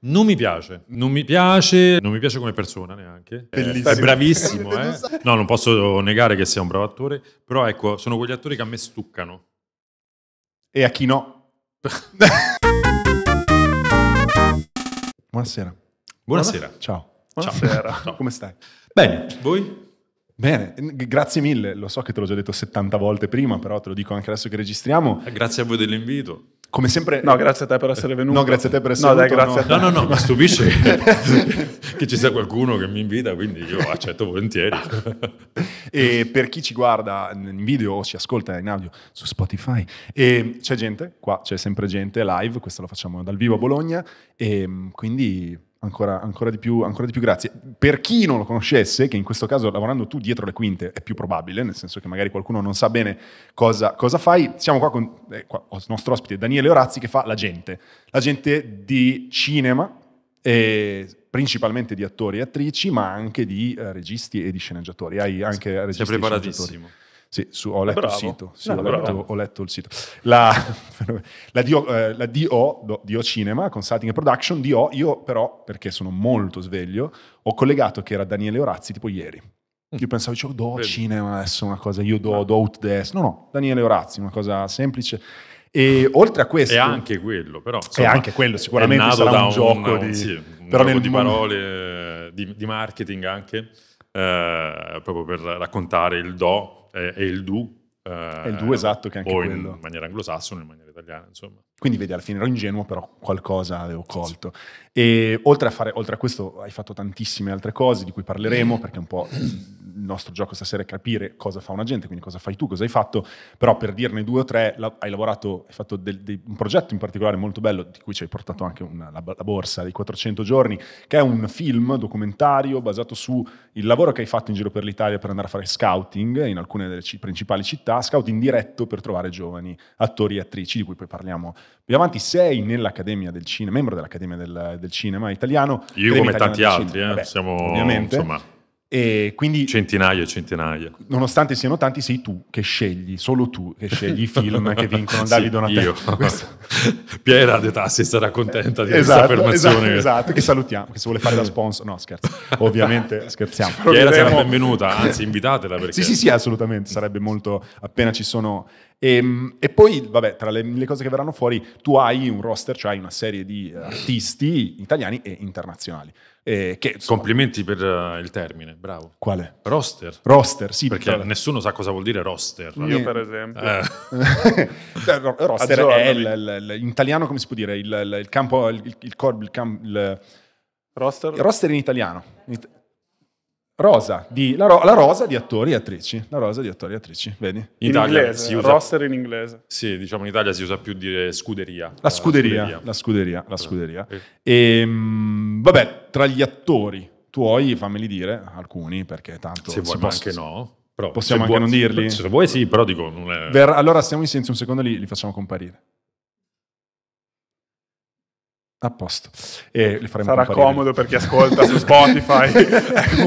Non mi piace, non mi piace, non mi piace come persona neanche. Eh, Bellissimo. È bravissimo, eh? No, non posso negare che sia un bravo attore, però ecco, sono quegli attori che a me stuccano. E a chi no? Buonasera. Buonasera. Ciao. Buonasera. Ciao. Ciao. Come stai? Bene, voi? Bene, grazie mille, lo so che te l'ho già detto 70 volte prima, però te lo dico anche adesso che registriamo. Eh, grazie a voi dell'invito. Come sempre... No, grazie a te per essere eh, venuto. No, grazie a te per essere venuto. No, dai, no. no, no, no, ma stupisce che ci sia qualcuno che mi invita, quindi io accetto volentieri. e per chi ci guarda in video o ci ascolta in audio su Spotify, c'è gente, qua c'è sempre gente live, questo lo facciamo dal vivo a Bologna, e quindi Ancora, ancora, di più, ancora, di più, grazie. Per chi non lo conoscesse, che in questo caso lavorando tu dietro le quinte è più probabile, nel senso che magari qualcuno non sa bene cosa, cosa fai, siamo qua con eh, qua, il nostro ospite Daniele Orazzi che fa la gente, la gente di cinema, eh, principalmente di attori e attrici, ma anche di eh, registi e di sceneggiatori. Hai anche registi Sei preparatissimo. E sceneggiatori. Sì, su, ho letto bravo. il sito. Sì, no, ho, letto, ho, letto, il sito. La, la, eh, DO, la DO, DO, Cinema, Consulting e Production, DO, io però, perché sono molto sveglio, ho collegato che era Daniele Orazzi tipo ieri. Mm. Io pensavo, dicevo, do Vedi. cinema adesso una cosa, io do, ah. do Out outdesk. No, no, Daniele Orazzi, una cosa semplice. E oltre a questo... È anche quello, però. Insomma, è anche quello, sicuramente è sarà un, un gioco un, di... Sì, un però di parole, eh, di, di marketing anche, eh, proprio per raccontare il do e, il do. Eh, è il do esatto che anche o quello. in maniera anglosassone, in maniera italiana, insomma. Quindi vedi, alla fine ero ingenuo, però qualcosa avevo colto. Sì. E oltre a, fare, oltre a questo hai fatto tantissime altre cose di cui parleremo, mm. perché un po' il nostro gioco stasera è capire cosa fa un agente, quindi cosa fai tu, cosa hai fatto, però per dirne due o tre, hai lavorato, hai fatto del, del, un progetto in particolare molto bello, di cui ci hai portato anche una, la, la, borsa dei 400 giorni, che è un film documentario basato sul lavoro che hai fatto in giro per l'Italia per andare a fare scouting in alcune delle c- principali città, scouting diretto per trovare giovani attori e attrici, di cui poi parliamo più avanti. Sei nell'Accademia del Cinema, membro dell'Accademia del, del del cinema italiano. Io come tanti altri, eh, Vabbè, siamo, ovviamente. Insomma e quindi, centinaia e centinaia. Nonostante siano tanti, sei tu che scegli, solo tu che scegli i film che vincono sì, Davide Donatello. Io. Questo... Piera De Tassi ah, sarà contenta di esatto, questa esatto, affermazione. Esatto, esatto, che salutiamo, che se vuole fare da sponsor. No, scherzo, ovviamente scherziamo. Piera sarà benvenuta, anzi invitatela perché... Sì, sì, sì, assolutamente, sarebbe molto appena ci sono... E, ehm, e poi, vabbè, tra le, le cose che verranno fuori, tu hai un roster, cioè hai una serie di artisti italiani e internazionali. Eh, che, insomma, Complimenti per uh, il termine, bravo. Quale? Roster. Roster, sì. Perché però... nessuno sa cosa vuol dire roster. Io, Io per esempio. Eh. roster è il, il, il, in italiano come si può dire? Il, campo, il, il, corb, il, cam, il, Roster? roster in italiano. In it- Rosa di, la, ro, la, rosa di attori e attrici. La rosa di attori e attrici, vedi? In, in inglese, usa, roster in inglese. Sì, diciamo in Italia si usa più dire scuderia. La eh, scuderia, scuderia. la scuderia, la eh, scuderia. Eh. E, mh, vabbè, tra gli attori tuoi, fammeli dire, alcuni, perché tanto... Se vuoi, ma anche no. Però, possiamo anche vuoi, non dirli? Se vuoi sì, però dico... È... Ver, allora stiamo in senso un secondo, lì, li facciamo comparire. A posto. E Sarà comparire. comodo per chi ascolta su Spotify.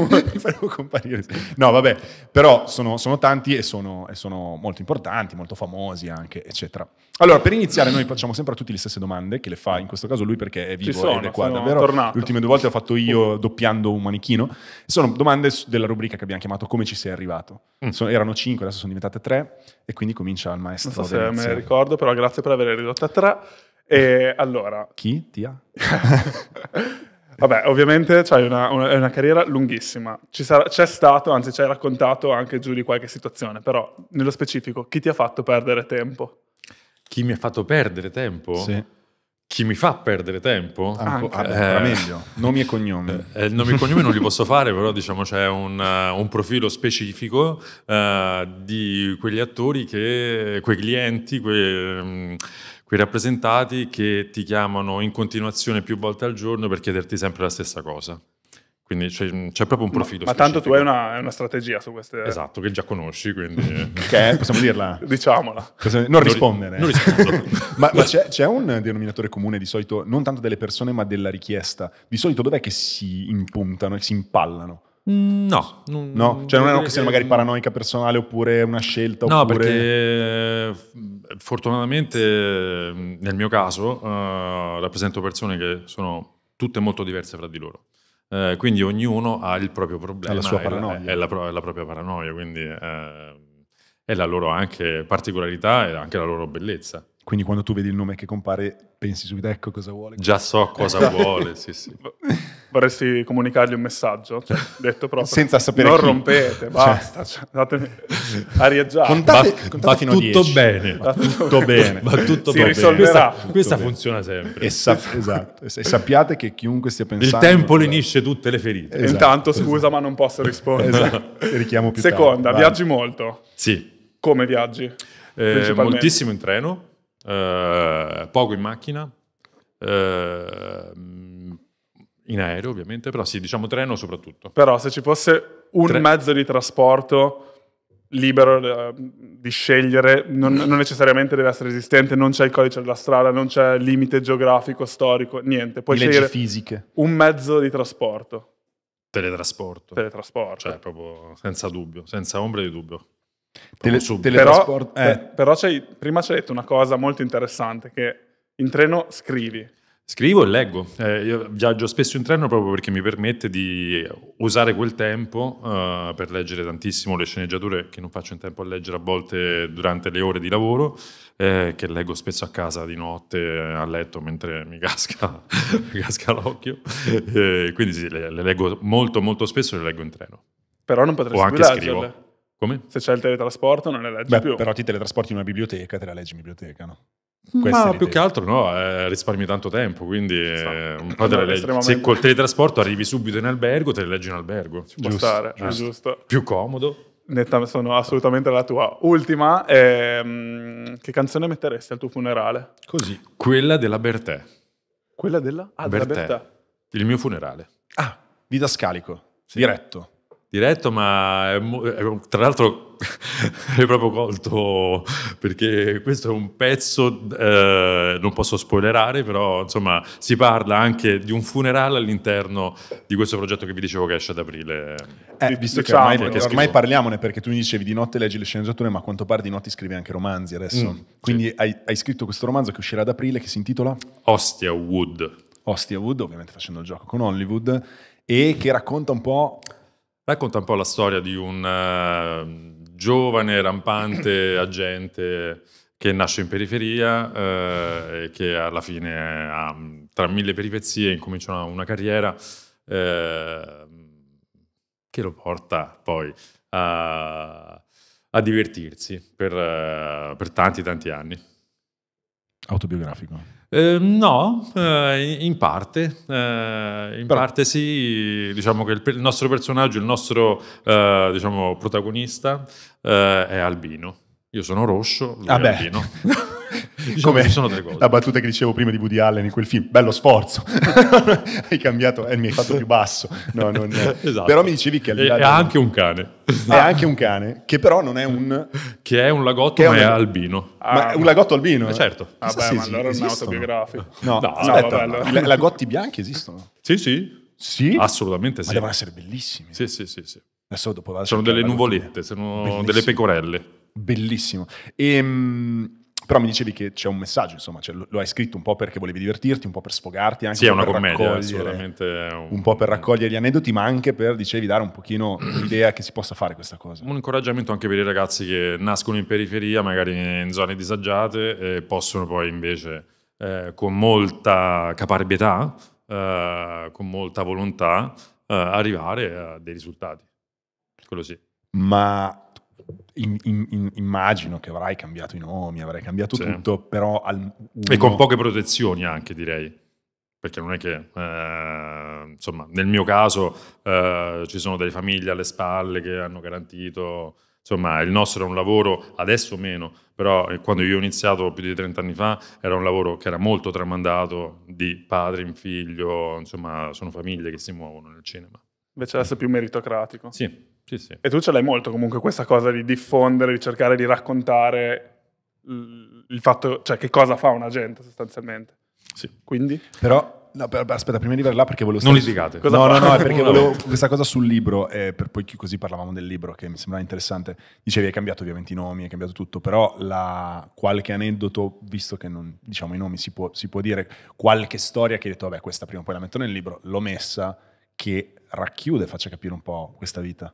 no, vabbè, però sono, sono tanti e sono, e sono, molto importanti, molto famosi anche, eccetera. Allora, per iniziare, noi facciamo sempre a tutti le stesse domande, che le fa in questo caso lui perché è vivo sono, ed è qua davvero. Tornato. Le ultime due volte l'ho fatto io doppiando un manichino. Sono domande della rubrica che abbiamo chiamato Come ci sei arrivato? Mm. Sono, erano cinque, adesso sono diventate tre, e quindi comincia il maestro. Non so se me ne ricordo, però grazie per aver ridotto a tre. E allora... Chi? ti ha? Vabbè, ovviamente c'hai una, una, una carriera lunghissima. Ci Sarà, c'è stato, anzi ci hai raccontato anche giù di qualche situazione, però nello specifico, chi ti ha fatto perdere tempo? Chi mi ha fatto perdere tempo? Sì. Chi mi fa perdere tempo? Ah, anche, ah, eh, meglio. Nomi e cognomi. Eh, eh, nomi e cognomi non li posso fare, però diciamo c'è un, eh, un profilo specifico uh, di quegli attori che, quei clienti, quei... Um, mm, quei rappresentati che ti chiamano in continuazione più volte al giorno per chiederti sempre la stessa cosa. Quindi c'è, c'è proprio un profilo. Ma, ma tanto tu hai una, una, strategia su queste. Esatto, che già conosci, quindi. che possiamo dirla? Diciamola. Possiamo... Non, non rispondere. Non rispondo. ma, ma c'è, c'è, un denominatore comune di solito, non tanto delle persone, ma della richiesta. Di solito dov'è che si impuntano e si impallano? Mm, no, non, no, cioè non è una questione magari paranoica personale oppure una scelta. No, oppure... perché eh, fortunatamente mm, nel mio caso eh, rappresento persone che sono tutte molto diverse fra di loro. Eh, quindi ognuno ha il proprio problema, è la, è, la, è, la è la, propria paranoia, quindi eh, è la loro anche particolarità e anche la loro bellezza. Quindi quando tu vedi il nome che compare, pensi subito, ecco cosa vuole. Già so cosa ecco. vuole, sì, sì. Vorresti comunicargli un messaggio, cioè, detto proprio. Senza sapere Non chi. rompete, cioè. basta, cioè, datemi a rieggiare. Contate, va, contate va tutto 10. bene. Va tutto bene. Va tutto si risolverà. Questa, questa funziona sempre. E sap- esatto. E sappiate che chiunque stia pensando... Il tempo lenisce tutte le ferite. Esatto, Intanto, esatto. scusa, ma non posso rispondere. Esatto. Richiamo più Seconda, tardi, viaggi molto. Sì. Come viaggi? Eh, moltissimo in treno eh, poco in macchina, eh, in aereo ovviamente, però sì, diciamo treno soprattutto. Però se ci fosse un Tre... mezzo di trasporto libero eh, di scegliere, non, non, necessariamente deve essere esistente, non c'è il codice della strada, non c'è limite geografico, storico, niente. Puoi scegliere fisiche. un mezzo di trasporto. Teletrasporto. Teletrasporto. Cioè, proprio senza dubbio, senza ombra di dubbio. Tele, teletrasporto. Però, eh, però prima ci hai detto una cosa molto interessante, che in treno scrivi. Scrivo e leggo. Eh, io viaggio spesso in treno proprio perché mi permette di usare quel tempo uh, per leggere tantissimo le sceneggiature che non faccio in tempo a leggere a volte durante le ore di lavoro, eh, che leggo spesso a casa di notte a letto mentre mi casca, mi casca l'occhio. Eh, quindi sì, le, le, leggo molto molto spesso e le leggo in treno. Però non potresti o anche scrivo. Come? Se c'è il teletrasporto non le leggi Beh, più. Però ti teletrasporti in una biblioteca, te la leggi in biblioteca, no? Mm. Questa Ma più che altro no, eh, risparmi tanto tempo, quindi eh, un po' te no, le Se col teletrasporto arrivi subito in albergo, te le leggi in albergo. Ci può giusto, stare, giusto. giusto. Più comodo. Netta, sono assolutamente la tua. Ultima, ehm, che canzone metteresti al tuo funerale? Così. Quella della Bertè. Quella della? Ah, Bertè. Della Bertè. Il mio funerale. Ah, didascalico, sì. diretto diretto, ma è, è, tra l'altro è proprio colto perché questo è un pezzo, eh, non posso spoilerare, però insomma si parla anche di un funerale all'interno di questo progetto che vi dicevo che esce ad aprile. Eh, visto diciamo, che ormai, ormai parliamone perché tu mi dicevi di notte leggi le sceneggiature, ma a quanto pare di notte scrivi anche romanzi adesso. Mm, Quindi sì. hai, hai scritto questo romanzo che uscirà ad aprile che si intitola? Ostia Wood. Ostia Wood, ovviamente facendo il gioco con Hollywood, e che racconta un po' Racconta un po' la storia di un eh, giovane, rampante agente che nasce in periferia eh, e che alla fine ha, tra mille peripezie incomincia una, una carriera eh, che lo porta poi a, a divertirsi per, eh, per tanti tanti anni. Autobiografico. Ehm, no, eh, in parte, eh, in Però... parte sì, diciamo che il, il nostro personaggio, il nostro eh, diciamo, protagonista eh, è albino. Io sono rosso, lui ah è beh. albino. diciamo, Come ci sono delle cose. La battuta che dicevo prima di Woody Allen in quel film, bello sforzo, hai cambiato, eh, mi hai fatto più basso. No, non, esatto. Però mi dicevi che... È, è anche un cane. È ah. anche un cane, che però non è un... Che è un lagotto, che è, un... è albino. Ah, ma un lagotto albino? Eh, certo. ah, sì, ma allora è un autobiografico. No, no, aspetta, no, vabbè, i lagotti bianchi esistono? Sì, sì. Sì? Assolutamente sì. Ma devono essere bellissimi. Sì, sì, sì. sì. Adesso dopo Sono delle nuvolette, sono Bellissimo. delle pecorelle. Bellissimo. E, però mi dicevi che c'è un messaggio, insomma, cioè lo, lo, hai scritto un po' perché volevi divertirti, un po' per sfogarti, anche sì, è una per commedia, un... un po' per raccogliere gli aneddoti, ma anche per, dicevi, dare un pochino l'idea che si possa fare questa cosa. Un incoraggiamento anche per i ragazzi che nascono in periferia, magari in zone disagiate, e possono poi invece, eh, con molta caparbietà, eh, con molta volontà, eh, arrivare a dei risultati. Quello sì. Ma in, in, immagino che avrai cambiato i nomi, avrai cambiato sì. tutto, però... Al, uno... E con poche protezioni anche, direi. Perché non è che, eh, insomma, nel mio caso eh, ci sono delle famiglie alle spalle che hanno garantito, insomma, il nostro era un lavoro, adesso meno, però eh, quando io ho iniziato più di 30 anni fa era un lavoro che era molto tramandato di padre in figlio, insomma, sono famiglie che si muovono nel cinema. Invece adesso è più meritocratico. Sì, sì, sì. E tu ce l'hai molto comunque questa cosa di diffondere, di cercare di raccontare il fatto, cioè che cosa fa un agente sostanzialmente. Sì. Quindi? Però No, per, aspetta, prima di arrivare là perché volevo... Non litigate. Cosa no, fa? no, no, perché volevo questa cosa sul libro, eh, per poi così parlavamo del libro che mi sembrava interessante. Dicevi hai cambiato ovviamente i nomi, hai cambiato tutto, però la, qualche aneddoto, visto che non diciamo i nomi, si può, si può dire qualche storia che hai detto, vabbè questa prima o poi la metto nel libro, l'ho messa, che racchiude, faccia capire un po' questa vita.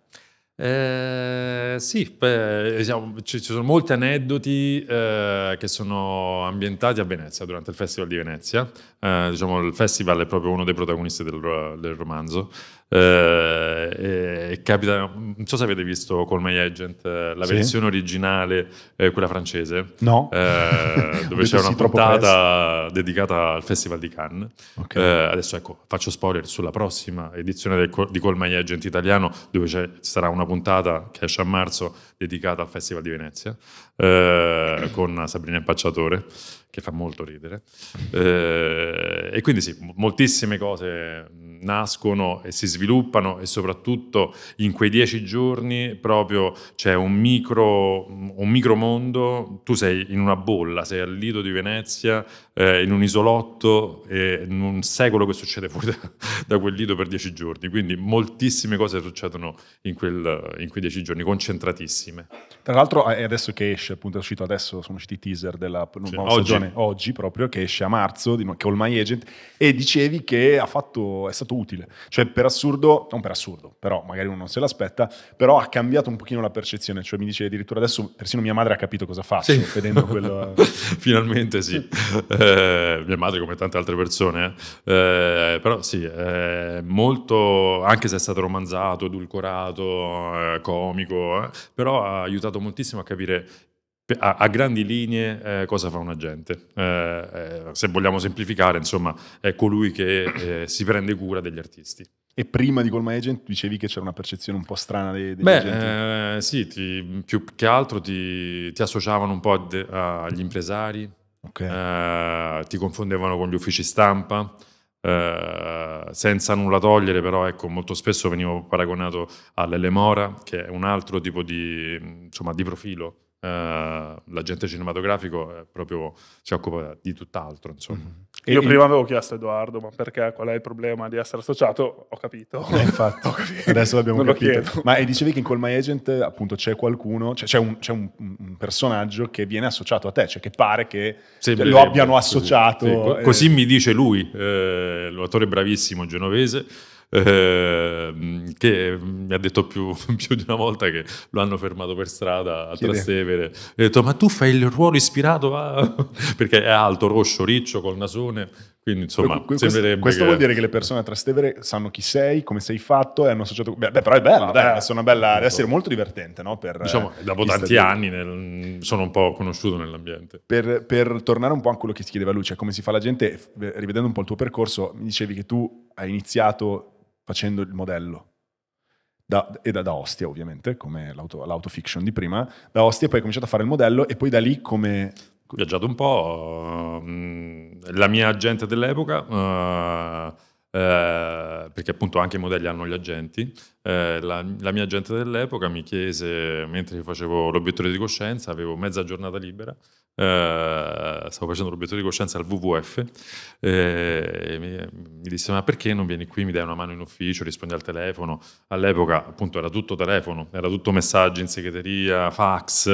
Eh, sì, beh, ci, sono molti aneddoti eh, che sono ambientati a Venezia, durante il Festival di Venezia eh, diciamo, il festival è proprio uno dei protagonisti del, del romanzo. Eh, capita, non so se avete visto Call My Agent, eh, la sì. versione originale, eh, quella francese, no. Eh, dove c'è una puntata dedicata al Festival di Cannes. Okay. Eh, adesso ecco, faccio spoiler sulla prossima edizione del, di Call My Agent italiano, dove sarà una puntata che esce a marzo dedicata al Festival di Venezia con Sabrina Impacciatore che fa molto ridere. Eh, e quindi sì, moltissime cose nascono e si sviluppano e soprattutto in quei dieci giorni proprio c'è un micro, un micro mondo, tu sei in una bolla, sei al Lido di Venezia, eh, in un isolotto, e non un quello che succede fuori da, da, quel Lido per dieci giorni, quindi moltissime cose succedono in, quel, in quei dieci giorni, concentratissime. Tra l'altro è eh, adesso che esce, appunto è uscito adesso, sono usciti i teaser della nuova cioè, stagione, oggi proprio, che esce a marzo, di, che All My Agent, e dicevi che ha fatto, è stato stato utile. Cioè, per assurdo, non per assurdo, però magari uno non se l'aspetta, però ha cambiato un pochino la percezione. Cioè, mi dice addirittura adesso persino mia madre ha capito cosa faccio sì. vedendo quello. Eh. Finalmente sì. eh, mia madre, come tante altre persone, eh. eh, però sì, eh, molto, anche se è stato romanzato, edulcorato, eh, comico, però ha aiutato moltissimo a capire a, a grandi linee eh, cosa fa un agente? Eh, eh, se vogliamo semplificare, insomma, è colui che eh, si prende cura degli artisti. E prima di Goldman Agent dicevi che c'era una percezione un po' strana dei, degli Beh, agenti? Eh, sì, ti, più che altro ti, ti associavano un po' de, agli impresari, okay. ti confondevano con gli uffici stampa, Uh, senza nulla togliere, però ecco, molto spesso venivo paragonato all'Elemora, che è un altro tipo di, insomma, di profilo Uh, l'agente cinematografico eh, proprio si occupa di tutt'altro. Insomma. Mm-hmm. Io e prima avevo chiesto a Edoardo, ma perché qual è il problema di essere associato? Ho capito. Eh, infatti, ho capito. adesso l'abbiamo non capito. Ma e dicevi che in Call My Agent appunto c'è qualcuno, cioè, c'è, un, c'è un, un, personaggio che viene associato a te, cioè che pare che cioè, lo abbiano associato. Così, sì, eh. così mi dice lui, eh, l'attore bravissimo genovese Ehm, che mi ha detto più, più, di una volta che lo hanno fermato per strada a Trastevere. E ha detto, ma tu fai il ruolo ispirato a... perché è alto, roscio, riccio, col nasone. Quindi insomma, ecco, questo, questo che... vuol dire che le persone a Trastevere sanno chi sei, come sei fatto e hanno associato. Beh, però è bello, no, dai, una bella. Deve essere molto divertente, no? Per, diciamo, eh, dopo tanti anni nel... sono un po' conosciuto nell'ambiente. Per, per, tornare un po' a quello che ti chiedeva Lucia cioè come si fa la gente, eh, rivedendo un po' il tuo percorso, mi dicevi che tu hai iniziato facendo il modello. Da, e da, da, Ostia ovviamente, come l'auto, l'autofiction di prima, da Ostia poi ho cominciato a fare il modello e poi da lì come... viaggiato un po', mm, la mia agente dell'epoca... Uh eh, perché appunto anche i modelli hanno gli agenti. Eh, la, la, mia agente dell'epoca mi chiese, mentre facevo l'obiettore di coscienza, avevo mezza giornata libera, eh, stavo facendo l'obiettore di coscienza al WWF, eh, mi, mi, disse ma perché non vieni qui, mi dai una mano in ufficio, rispondi al telefono. All'epoca appunto era tutto telefono, era tutto messaggi in segreteria, fax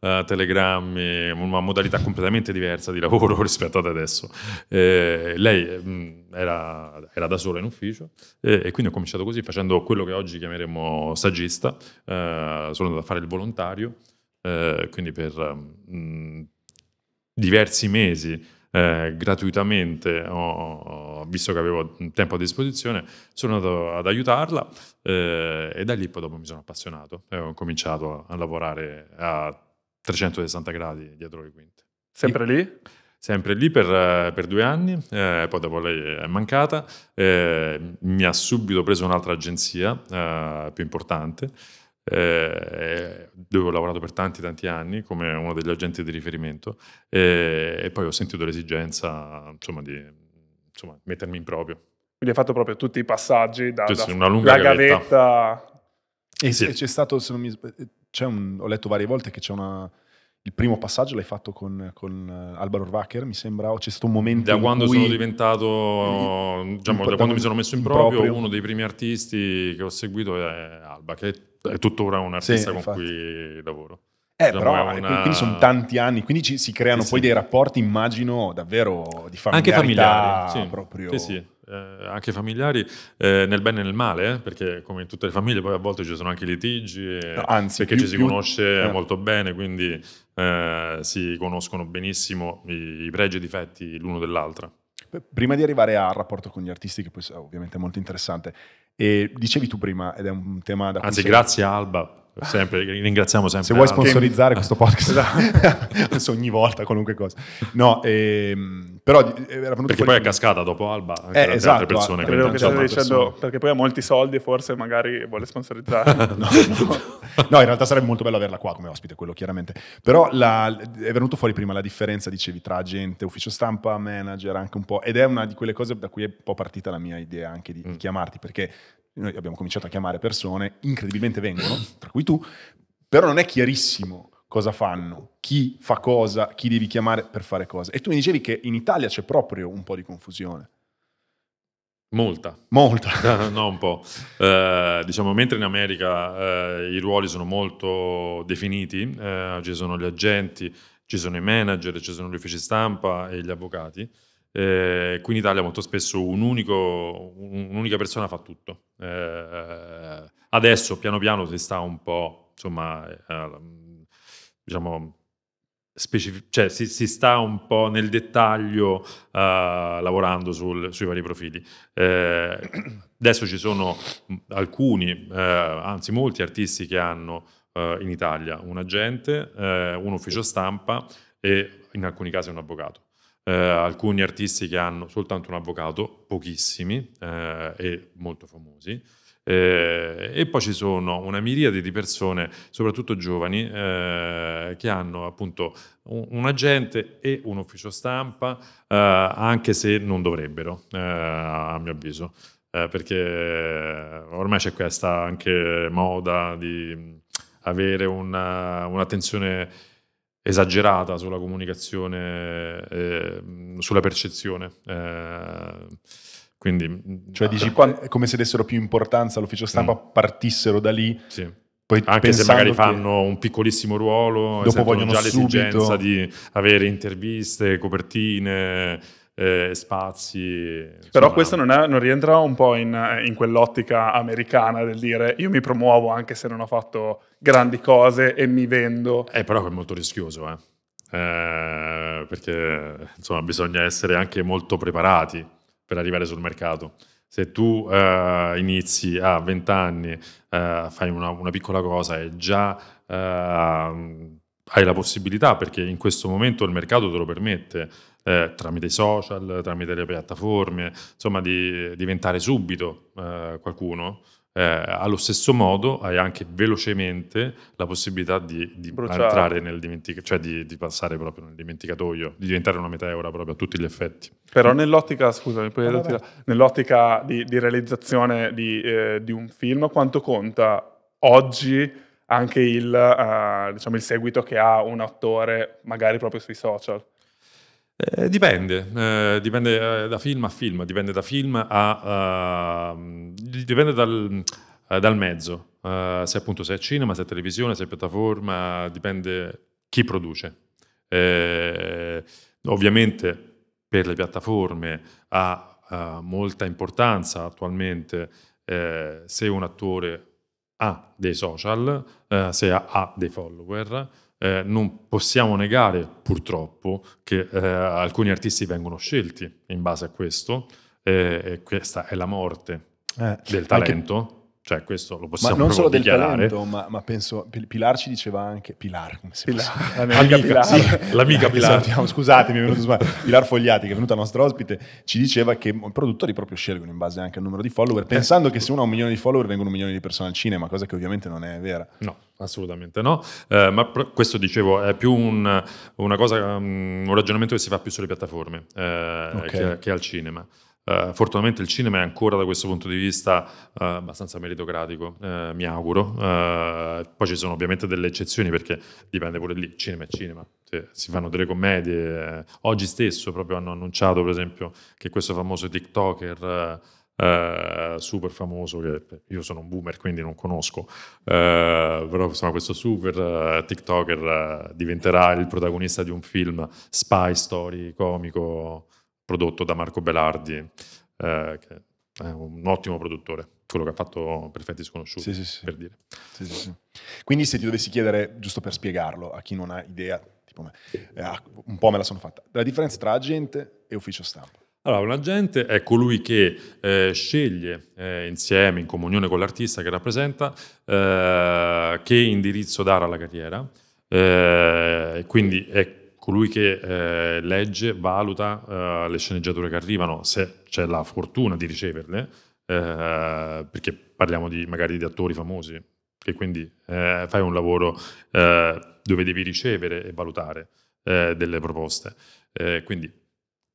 eh, telegrammi, una modalità completamente diversa di lavoro rispetto ad adesso. Eh, lei mh, mm, era, era, da sola in ufficio e, eh, e, quindi ho cominciato così facendo quello che oggi chiameremo saggista, eh, sono andato a fare il volontario, eh, quindi per mh, mm, diversi mesi. Eh, gratuitamente, ho, visto che avevo tempo a disposizione, sono andato ad aiutarla eh, e da lì poi dopo mi sono appassionato e ho cominciato a, a lavorare, a 360 gradi dietro le quinte. Sempre lì? Sempre lì per, eh, per due anni, eh, poi dopo lei è mancata, eh, mi ha subito preso un'altra agenzia eh, più importante, eh, dove ho lavorato per tanti tanti anni come uno degli agenti di riferimento eh, e poi ho sentito l'esigenza insomma, di insomma, mettermi in proprio. Quindi hai fatto proprio tutti i passaggi da, cioè, da una lunga gavetta. gavetta. Eh sì. E c'è stato, se non mi sbaglio, un, ho letto varie volte che c'è una... Il primo passaggio l'hai fatto con, con eh, Albaro Orvacher, mi sembra, o c'è stato un momento... Da quando sono diventato, il, diciamo, da quando mi sono messo in proprio, proprio, uno dei primi artisti che ho seguito è Alba, che è tuttora un artista sì, con infatti. cui lavoro. Eh, diciamo però, eh, una... quindi sono tanti anni, quindi ci, si creano sì, poi sì. dei rapporti, immagino, davvero di familiarità Anche familiare, sì. proprio... Sì, sì eh, anche familiari, eh, nel bene e nel male, eh, perché come in tutte le famiglie poi a volte ci sono anche litigi, e, eh, anzi perché più, ci si conosce più, eh. molto bene, quindi eh, si conoscono benissimo i, i pregi e i difetti l'uno dell'altra. Prima di arrivare al rapporto con gli artisti, che poi è ovviamente molto interessante, e dicevi tu prima, ed è un tema da... Anzi, grazie sei... Alba sempre, ringraziamo sempre. Se vuoi sponsorizzare che... questo podcast, esatto. ogni volta, qualunque cosa. No, ehm, però eh, era venuto Perché poi è cascata dopo Alba, anche eh, esatto, altre persone. Credo che stai dicendo, perché poi ha molti soldi e forse magari vuole sponsorizzare. no, no. no, in realtà sarebbe molto bello averla qua come ospite, quello chiaramente. Però la, è venuto fuori prima la differenza, dicevi, tra agente, ufficio stampa, manager, anche un po'. Ed è una di quelle cose da cui è un po' partita la mia idea anche di, mm. di chiamarti, perché noi abbiamo cominciato a chiamare persone, incredibilmente vengono, tra cui tu, però non è chiarissimo cosa fanno, chi fa cosa, chi devi chiamare per fare cosa. E tu mi dicevi che in Italia c'è proprio un po' di confusione. Molta. Molta. no, un po'. Eh, diciamo, mentre in America eh, i ruoli sono molto definiti, eh, ci sono gli agenti, ci sono i manager, ci sono gli uffici stampa e gli avvocati, eh, qui in Italia molto spesso un unico, un'unica persona fa tutto. Eh, adesso piano piano si sta un po', insomma, eh, diciamo, specific- cioè si, si, sta un po' nel dettaglio uh, lavorando sul, sui vari profili. Eh, adesso ci sono alcuni, eh, anzi molti artisti che hanno eh, in Italia un agente, eh, un ufficio stampa e in alcuni casi un avvocato. Eh, alcuni artisti che hanno soltanto un avvocato, pochissimi e molto famosi, eh, e poi ci sono una miriade di persone, soprattutto giovani, eh, che hanno appunto un, un, agente e un ufficio stampa, eh, anche se non dovrebbero, eh, a mio avviso, eh, perché ormai c'è questa anche moda di avere una, un'attenzione esagerata sulla comunicazione, eh, sulla percezione. Quindi, mm, cioè ah, dici, quando... è come se dessero più importanza all'ufficio stampa, mm. partissero da lì. Sì. Poi anche se magari fanno un piccolissimo ruolo, dopo vogliono già l'esigenza di avere interviste, copertine, eh, spazi. Insomma. Però questo non, è, non, rientra un po' in, eh, in, quell'ottica americana del dire io mi promuovo anche se non ho fatto grandi cose e mi vendo. Eh, però è molto rischioso, eh. Eh, perché insomma bisogna essere anche molto preparati per arrivare sul mercato. Se tu uh, inizi a 20 anni, uh, eh, fai una, una, piccola cosa e già uh, hai la possibilità, perché in questo momento il mercato te lo permette, eh, tramite i social, tramite le piattaforme, insomma di diventare subito qualcuno, eh, allo stesso modo hai anche velocemente la possibilità di, di entrare nel dimenticato, cioè di, di, passare proprio nel dimenticatoio, di diventare una meteora proprio a tutti gli effetti. Però nell'ottica, scusami, poi ah, nell'ottica di, di realizzazione eh, di, un film, quanto conta oggi anche il, eh, diciamo il seguito che ha un attore magari proprio sui social? Eh, dipende, eh, dipende eh, da film a film, dipende da film a... Uh, dipende dal, uh, dal mezzo, uh, se appunto se è cinema, se è televisione, se è piattaforma, dipende chi produce. Eh, ovviamente per le piattaforme ha molta importanza attualmente se un attore ha dei social, se ha, ha dei follower, eh, non possiamo negare purtroppo che eh, alcuni artisti vengono scelti in base a questo eh, e questa è la morte eh, del talento. Cioè, questo lo possiamo ma non solo del talento, ma, ma, penso. Pilar ci diceva anche. Pilar, come si Pilar. La Pilar. Sì, l'amica esatto, Pilar. scusatemi, Pilar Fogliati, che è venuta nostra ospite, ci diceva che i produttori proprio scelgono in base anche al numero di follower, eh. pensando eh. che se uno ha un milione di follower vengono un milione di persone al cinema, cosa che ovviamente non è vera. No, assolutamente no. Eh, ma pr- questo dicevo è più un, cosa, um, un, ragionamento che si fa più sulle piattaforme eh, okay. che, che al cinema. Uh, fortunatamente il cinema è ancora da questo punto di vista uh, abbastanza meritocratico, uh, mi auguro. poi ci sono ovviamente delle eccezioni perché dipende pure lì, cinema è cinema, cioè, si fanno delle commedie. Oggi stesso proprio hanno annunciato per esempio che questo famoso TikToker... Uh, super famoso che io sono un boomer quindi non conosco uh, però insomma questo super uh, tiktoker diventerà il protagonista di un film spy story comico prodotto da Marco Belardi, eh, che è un ottimo produttore quello che ha fatto Perfetti Sconosciuti, sì, sì, per sì. dire. Quindi se ti dovessi chiedere, giusto per spiegarlo a chi non ha idea, tipo me, eh, un po' me la sono fatta, la differenza tra agente e ufficio stampa. Allora, un agente è colui che eh, sceglie eh, insieme, in comunione con l'artista che rappresenta, eh, che indirizzo dare alla carriera, eh, quindi è colui che eh, legge, valuta eh, le sceneggiature che arrivano, se c'è la fortuna di riceverle, eh, perché parliamo di, magari di attori famosi, che quindi eh, fai un lavoro eh, dove devi ricevere e valutare eh, delle proposte. quindi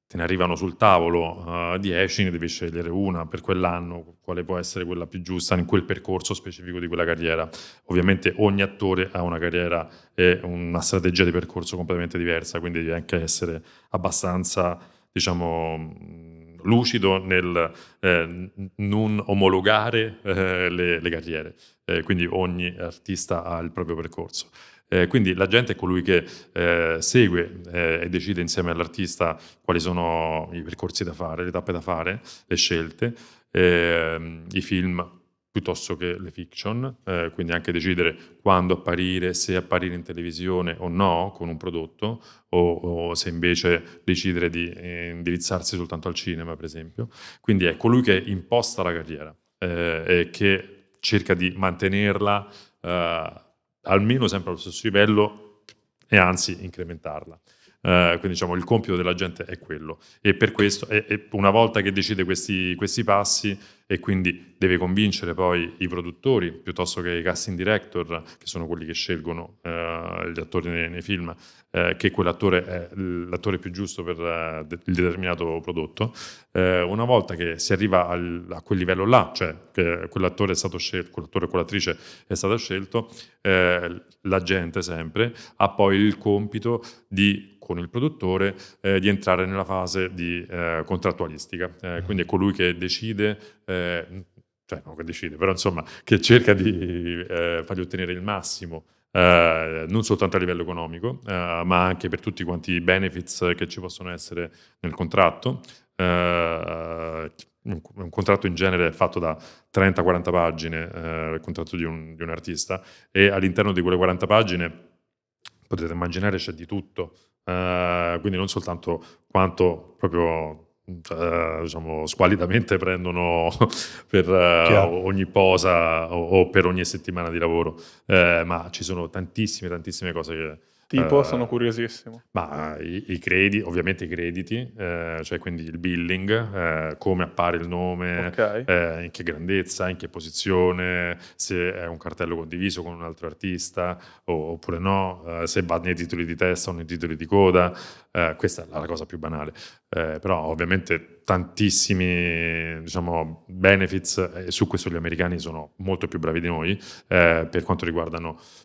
te ne arrivano sul tavolo 10, uh, eh, ne devi scegliere una per quell'anno, quale può essere quella più giusta in quel percorso specifico di quella carriera. Ovviamente ogni attore ha una carriera e una strategia di percorso completamente diversa, quindi devi anche essere abbastanza, diciamo, mm, lucido nel eh, non omologare eh, le, le, carriere. Eh, quindi ogni artista ha il proprio percorso. Eh, quindi l'agente è colui che eh, segue eh, e decide insieme all'artista quali sono i percorsi da fare, le tappe da fare, le scelte, ehm, i film piuttosto che le fiction, eh, quindi anche decidere quando apparire, se apparire in televisione o no con un prodotto, o, o se invece decidere di eh, indirizzarsi soltanto al cinema, per esempio. Quindi è colui che imposta la carriera eh, e che cerca di mantenerla almeno sempre allo stesso livello e anzi incrementarla. Uh, quindi diciamo il compito della gente è quello e per questo e, e una volta che decide questi, questi passi e quindi deve convincere poi i produttori piuttosto che i casting director, che sono quelli che scelgono eh, gli attori nei, nei film, eh, che quell'attore è l'attore più giusto per eh, il determinato prodotto. Eh, una volta che si arriva al, a quel livello là, cioè che quell'attore è stato scelto, quell'attore o quell'attrice è stato scelto, eh, la gente sempre ha poi il compito di con il produttore eh, di entrare nella fase di eh, contrattualistica. Eh, mm. Quindi è colui che decide, eh, cioè non che decide, però insomma che cerca di eh, fargli ottenere il massimo. Eh, non soltanto a livello economico, ma anche per tutti quanti i benefits che ci possono essere nel contratto. un contratto in genere è fatto da 30-40 pagine, il contratto di un, di un artista, e all'interno di quelle 40 pagine potete immaginare c'è di tutto, eh, quindi non soltanto quanto proprio eh, diciamo, squalidamente prendono per eh, ogni posa o, o, per ogni settimana di lavoro, eh, ma ci sono tantissime, tantissime cose che Tipo, uh, sono curiosissimo. Ma i, i crediti, ovviamente i crediti, eh, cioè quindi il billing, eh, come appare il nome, okay. eh, in che grandezza, in che posizione, se è un cartello condiviso con un altro artista o, oppure no, eh, se va nei titoli di testa o nei titoli di coda. Eh, questa è la cosa più banale eh, però ovviamente tantissimi diciamo, benefits e eh, su questo gli americani sono molto più bravi di noi eh, per, quanto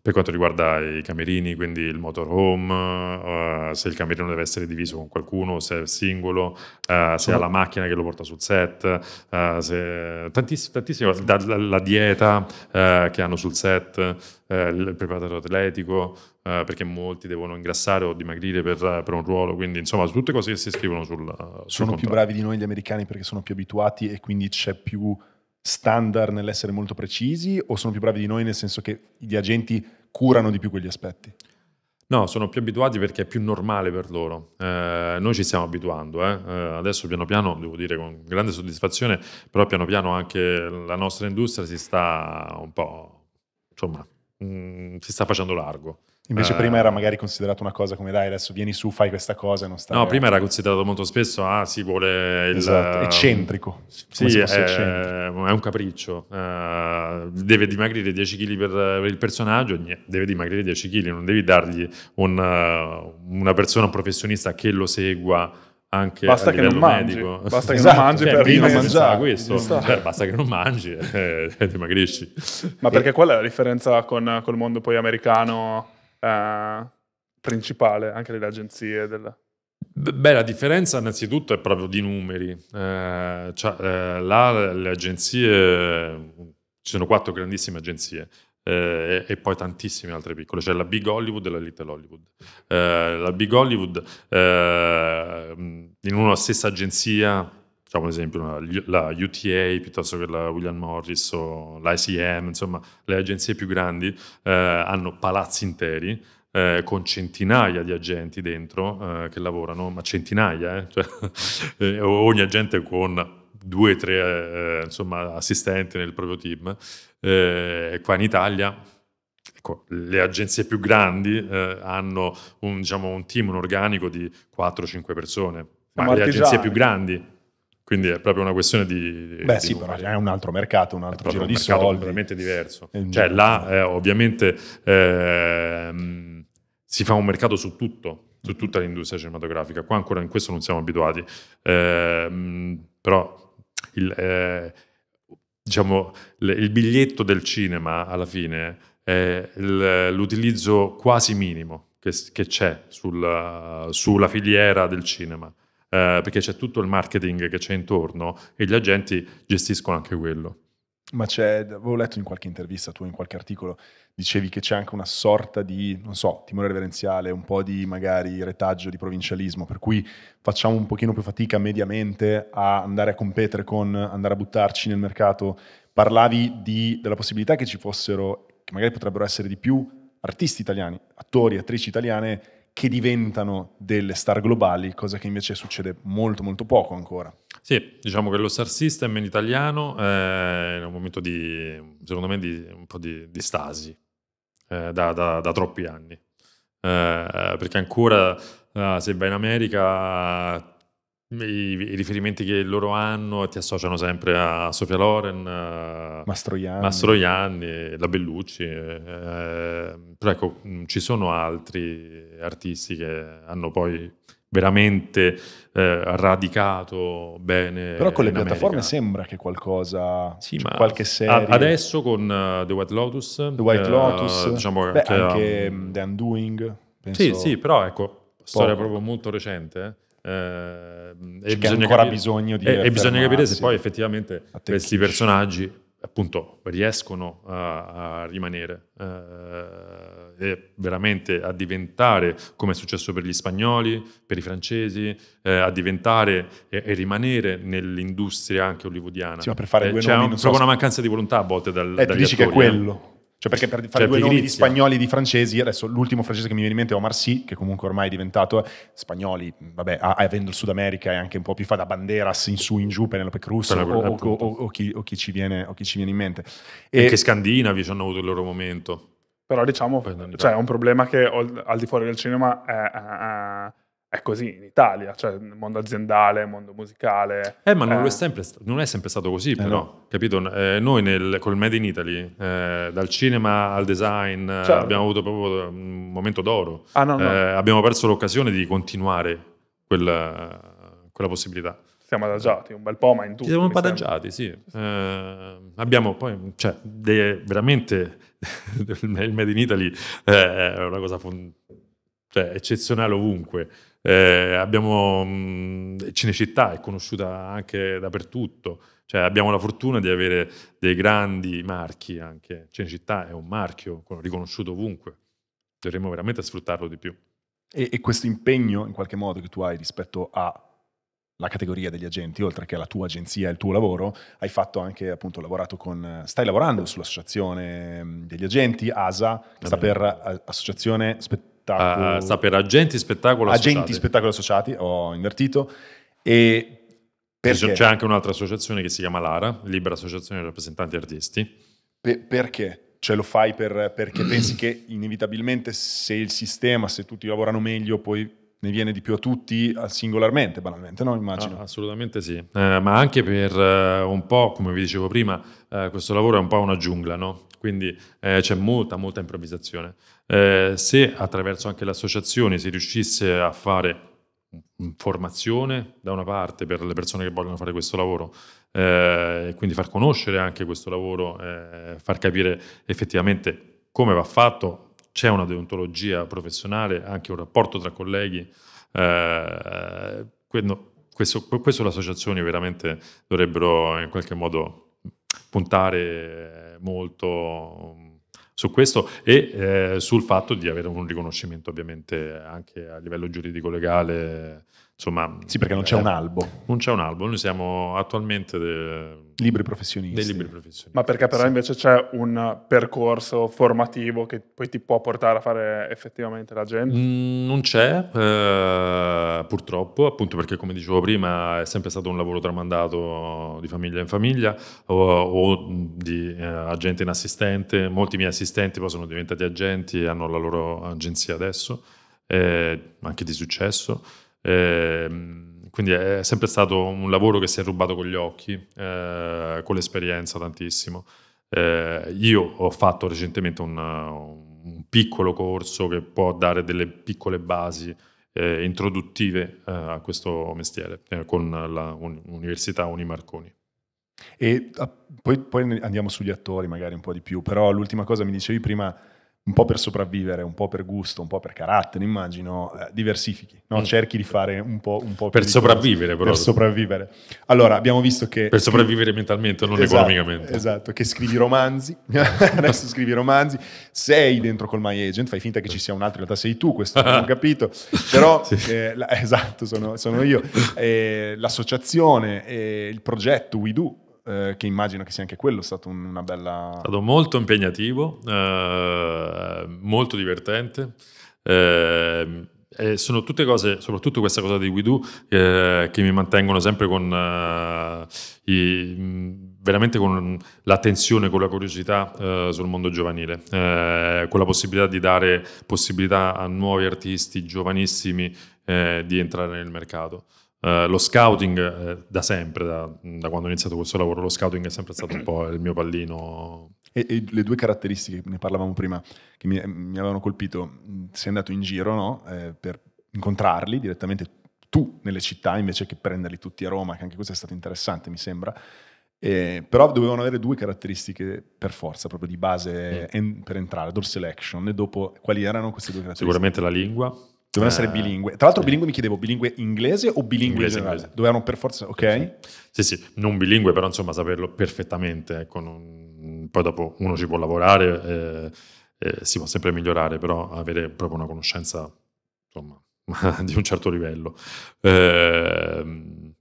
per, quanto riguarda i camerini, quindi il motorhome, eh, se il camerino deve essere diviso con qualcuno, se è singolo, eh, se ha la macchina che lo porta sul set, eh, se, tantiss- tantissime cose, da, la, la dieta eh, che hanno sul set, il preparatore atletico, eh, perché molti devono ingrassare o dimagrire per, per, un ruolo, quindi insomma tutte cose che si scrivono sul... sul sono contratto. più bravi di noi gli americani perché sono più abituati e quindi c'è più standard nell'essere molto precisi o sono più bravi di noi nel senso che gli agenti curano di più quegli aspetti? No, sono più abituati perché è più normale per loro. Eh, noi ci stiamo abituando, eh. Eh, adesso piano piano, devo dire con grande soddisfazione, però piano piano anche la nostra industria si sta un po', insomma, mh, mm, si sta facendo largo. Invece uh, prima era magari considerato una cosa come dai, adesso vieni su, fai questa cosa e non stai. No, prima era considerato molto spesso, ah, si vuole il, esatto. Ehm, eccentrico. Sì, è, eh, è, un capriccio. Uh, deve dimagrire 10 kg per, per, il personaggio, deve dimagrire 10 kg, non devi dargli un, una persona, un professionista che lo segua anche basta che non medico. Basta che esatto. non mangi cioè, per non mangiare. Esatto. Questo. Cioè, basta che non mangi e dimagrisci. Ma perché qual è la differenza con, col mondo poi americano? Eh, principale anche delle agenzie? Della... Beh, la differenza innanzitutto è proprio di numeri. Eh, cioè, eh, là le agenzie, ci sono quattro grandissime agenzie. Eh, e, e, poi tantissime altre piccole, c'è cioè la Big Hollywood e la Little Hollywood. Eh, la Big Hollywood eh, in una stessa agenzia facciamo un esempio, la UTA piuttosto che la William Morris o l'ICM, insomma le agenzie più grandi eh, hanno palazzi interi eh, con centinaia di agenti dentro eh, che lavorano, ma centinaia, eh, cioè, eh, ogni agente con due o tre eh, insomma, assistenti nel proprio team. qua in Italia Ecco, le agenzie più grandi eh, hanno un, diciamo, un, team, un organico di 4-5 persone, ma le agenzie più grandi quindi è proprio una questione di... Beh di sì, numeri. però è un altro mercato, un altro giro un di soldi. È un mercato veramente diverso. Cioè là eh, ovviamente eh, si fa un mercato su tutto, su mm-hmm. tutta l'industria cinematografica. Qua ancora in questo non siamo abituati. Eh, però il, eh, diciamo, il biglietto del cinema alla fine è l'utilizzo quasi minimo che, che c'è sul, sulla filiera del cinema eh, perché c'è tutto il marketing che c'è intorno e gli agenti gestiscono anche quello. Ma c'è, avevo letto in qualche intervista tu, in qualche articolo, dicevi che c'è anche una sorta di, non so, timore reverenziale, un po' di magari retaggio di provincialismo, per cui facciamo un pochino più fatica mediamente a andare a competere con, andare a buttarci nel mercato. Parlavi di, della possibilità che ci fossero, che magari potrebbero essere di più, artisti italiani, attori, attrici italiane che diventano delle star globali, cosa che invece succede molto molto poco ancora. Sì, diciamo che lo star system in italiano eh, è un momento di, secondo me, di, un po' di, di stasi eh, da, da, da, troppi anni, eh, perché ancora eh, se vai in America i, i riferimenti che loro hanno ti associano sempre a Sofia Loren, eh, Mastroianni, Mastroianni la Bellucci, eh, però ecco, mm, ci sono altri artisti che hanno poi veramente eh, radicato bene. Però con le piattaforme America. sembra che qualcosa, sì, cioè qualche serie. adesso con uh, The White Lotus, The White eh, Lotus, diciamo Beh, anche, anche um, The Undoing. Penso... Sì, sì, però ecco, storia proprio molto recente. Eh. Eh, e c'è ancora capire, bisogno di... E, e bisogna capire se poi effettivamente questi personaggi appunto riescono a, a rimanere eh, e veramente a diventare, come è successo per gli spagnoli, per i francesi, eh, a diventare e, e, rimanere nell'industria anche hollywoodiana. Sì, per fare eh, due c'è nomi, un, proprio se... una mancanza di volontà a volte dal, eh, dagli dici che è eh. quello. Cioè, perché per fare cioè, due nomi di spagnoli e di francesi, adesso l'ultimo francese che mi viene in mente è Omar Sy, che comunque ormai è diventato eh, spagnoli, vabbè, avendo il Sud America e anche un po' più fa da Banderas in su, in giù, Penelope Cruz o, o, o, chi, o, chi, ci viene, in mente. E che scandinavi hanno avuto il loro momento. Però diciamo, cioè, è un problema che al di fuori del cinema è, è, è è così in Italia, cioè nel mondo aziendale, nel mondo musicale. Eh, ma eh. Non, è eh. sempre, non, è sempre stato così, eh no. capito? Eh, noi nel, col Made in Italy, eh, dal cinema al design, eh, certo. abbiamo avuto proprio mm, un momento d'oro. Ah, no, no. abbiamo perso l'occasione di continuare quella, quella possibilità. Siamo adagiati un bel po', ma in tutto. Ci siamo un po' adagiati, sì. abbiamo poi, cioè, de, veramente il Made in Italy è una cosa fond- cioè, eccezionale ovunque. Eh, abbiamo, mh, mm, Cinecittà è conosciuta anche dappertutto, cioè, abbiamo la fortuna di avere dei grandi marchi anche. Cinecittà è un marchio riconosciuto ovunque, dovremmo veramente sfruttarlo di più. E, e questo impegno in qualche modo che tu hai rispetto alla categoria degli agenti, oltre che alla tua agenzia e al tuo lavoro, hai fatto anche appunto lavorato con, stai lavorando sull'associazione mm, degli agenti, ASA, che sta per eh, Associazione Spettacolo spettacolo. Uh, eh, eh, sta per agenti spettacolo associati. Agenti spettacolo associati, ho invertito. E perché? C'è anche un'altra associazione che si chiama Lara, Libera Associazione dei Rappresentanti Artisti. Pe perché? Cioè lo fai per, perché pensi che inevitabilmente se il sistema, se tutti lavorano meglio, poi ne viene di più a tutti singolarmente, banalmente, no? Immagino. Ah, assolutamente sì, eh, ma anche per eh, un po', come vi dicevo prima, eh, questo lavoro è un po' una giungla, no? Quindi eh, c'è molta, molta improvvisazione. Eh, se attraverso anche le associazioni si riuscisse a fare formazione da una parte per le persone che vogliono fare questo lavoro eh, e quindi far conoscere anche questo lavoro, far capire effettivamente come va fatto, c'è una deontologia professionale, anche un rapporto tra colleghi. Eh, questo, questo, questo le associazioni veramente dovrebbero in qualche modo puntare molto su questo e eh, sul fatto di avere un riconoscimento ovviamente anche a livello giuridico legale insomma... Sì, perché non c'è eh, un albo. Non c'è un albo, noi siamo attualmente... De... Libri professionisti. Dei libri professionisti. Ma perché però sì. invece c'è un percorso formativo che poi ti può portare a fare effettivamente la gente? Mm, non c'è, eh, purtroppo, appunto perché come dicevo prima è sempre stato un lavoro tramandato di famiglia in famiglia o, o di eh, agente in assistente. Molti miei assistenti poi sono diventati agenti e hanno la loro agenzia adesso, eh, anche di successo. Ehm, quindi è sempre stato un lavoro che si è rubato con gli occhi, eh, con l'esperienza tantissimo. Eh, io ho fatto recentemente un, un, piccolo corso che può dare delle piccole basi eh, introduttive eh, a questo mestiere eh, con l'Università un, Unimarconi. E ah, poi, poi andiamo sugli attori magari un po' di più, però l'ultima cosa mi dicevi prima un po' per sopravvivere, un po' per gusto, un po' per carattere, immagino, eh, diversifichi, no? Mm. cerchi di fare un po', un po per sopravvivere, però. Per sopravvivere. Allora, abbiamo visto che... Per sopravvivere mentalmente, non esatto, economicamente. Esatto, che scrivi romanzi, adesso scrivi romanzi, sei dentro col My Agent, fai finta che ci sia un altro, in realtà sei tu, questo non ho capito, però sì. eh, la, esatto, sono, sono io. Eh, l'associazione, eh, il progetto We Do, eh, che immagino che sia anche quello stato una bella... È stato molto impegnativo, eh, molto divertente. Eh, sono tutte cose, soprattutto questa cosa di Guidu, eh, che mi mantengono sempre con... Eh, i, veramente con l'attenzione, con la curiosità eh, sul mondo giovanile, eh, con la possibilità di dare possibilità a nuovi artisti giovanissimi eh, di entrare nel mercato. Eh, lo scouting eh, da sempre, da, da, quando ho iniziato questo lavoro, lo scouting è sempre stato un po' il mio pallino. E, e le due caratteristiche, ne parlavamo prima, che mi, mi avevano colpito, mm, sei andato in giro no? eh, per incontrarli direttamente tu nelle città invece che prenderli tutti a Roma, che anche questo è stato interessante mi sembra, eh, però dovevano avere due caratteristiche per forza, proprio di base mm. en, per entrare, door selection, e dopo quali erano queste due caratteristiche? Sicuramente la lingua Dovevano eh, essere bilingue. Tra l'altro, sì. bilingue mi chiedevo, bilingue inglese o bilingue inglese, in inglese. Dovevano per forza, ok? Sì, sì, non bilingue, però insomma saperlo perfettamente. Ecco, non... Poi dopo uno ci può lavorare, eh, eh, si può sempre migliorare, però avere proprio una conoscenza insomma, di un certo livello. Ehm,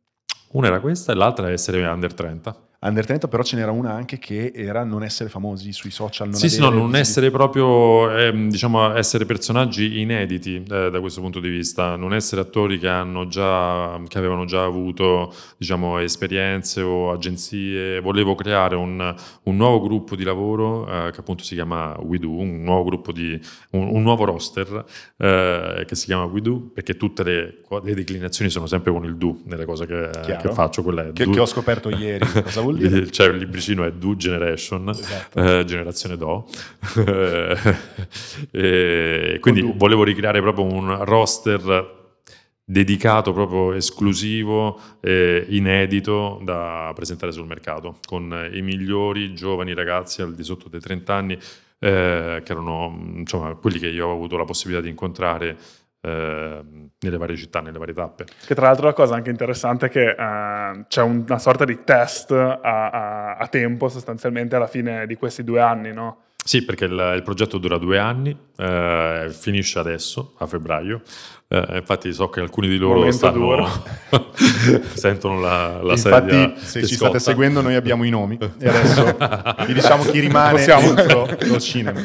una era questa e l'altra era essere under 30 Under 30 però ce n'era una anche che era non essere famosi sui social. Non sì, sì, no, non essere proprio, ehm, diciamo, essere personaggi inediti eh, da questo punto di vista, non essere attori che, già, che avevano già avuto diciamo, esperienze o agenzie. Volevo creare un, un nuovo gruppo di lavoro eh, che appunto si chiama We Do, un nuovo gruppo di, un, un nuovo roster eh, che si chiama We Do, perché tutte le, le, declinazioni sono sempre con il do nelle cose che, che faccio. Quella è che, do. che ho scoperto ieri. Cosa vuol dire? C'è cioè, il libricino è Do Generation, esatto. eh, generazione Do. quindi Do. volevo ricreare proprio un roster dedicato, proprio esclusivo, eh, inedito da presentare sul mercato, con i migliori giovani ragazzi al di sotto dei 30 anni, eh, che erano insomma, quelli che io ho avuto la possibilità di incontrare Ehm, nelle varie città, nelle varie tappe. Che tra l'altro la cosa anche interessante è che eh, c'è una sorta di test a, a, a, tempo sostanzialmente alla fine di questi due anni, no? Sì, perché il, il progetto dura due anni, eh, finisce adesso, a febbraio. Eh, infatti so che alcuni di loro stanno, sentono la, la infatti, sedia se ci scotta. state seguendo noi abbiamo i nomi e adesso vi diciamo chi rimane Possiamo. dentro lo cinema.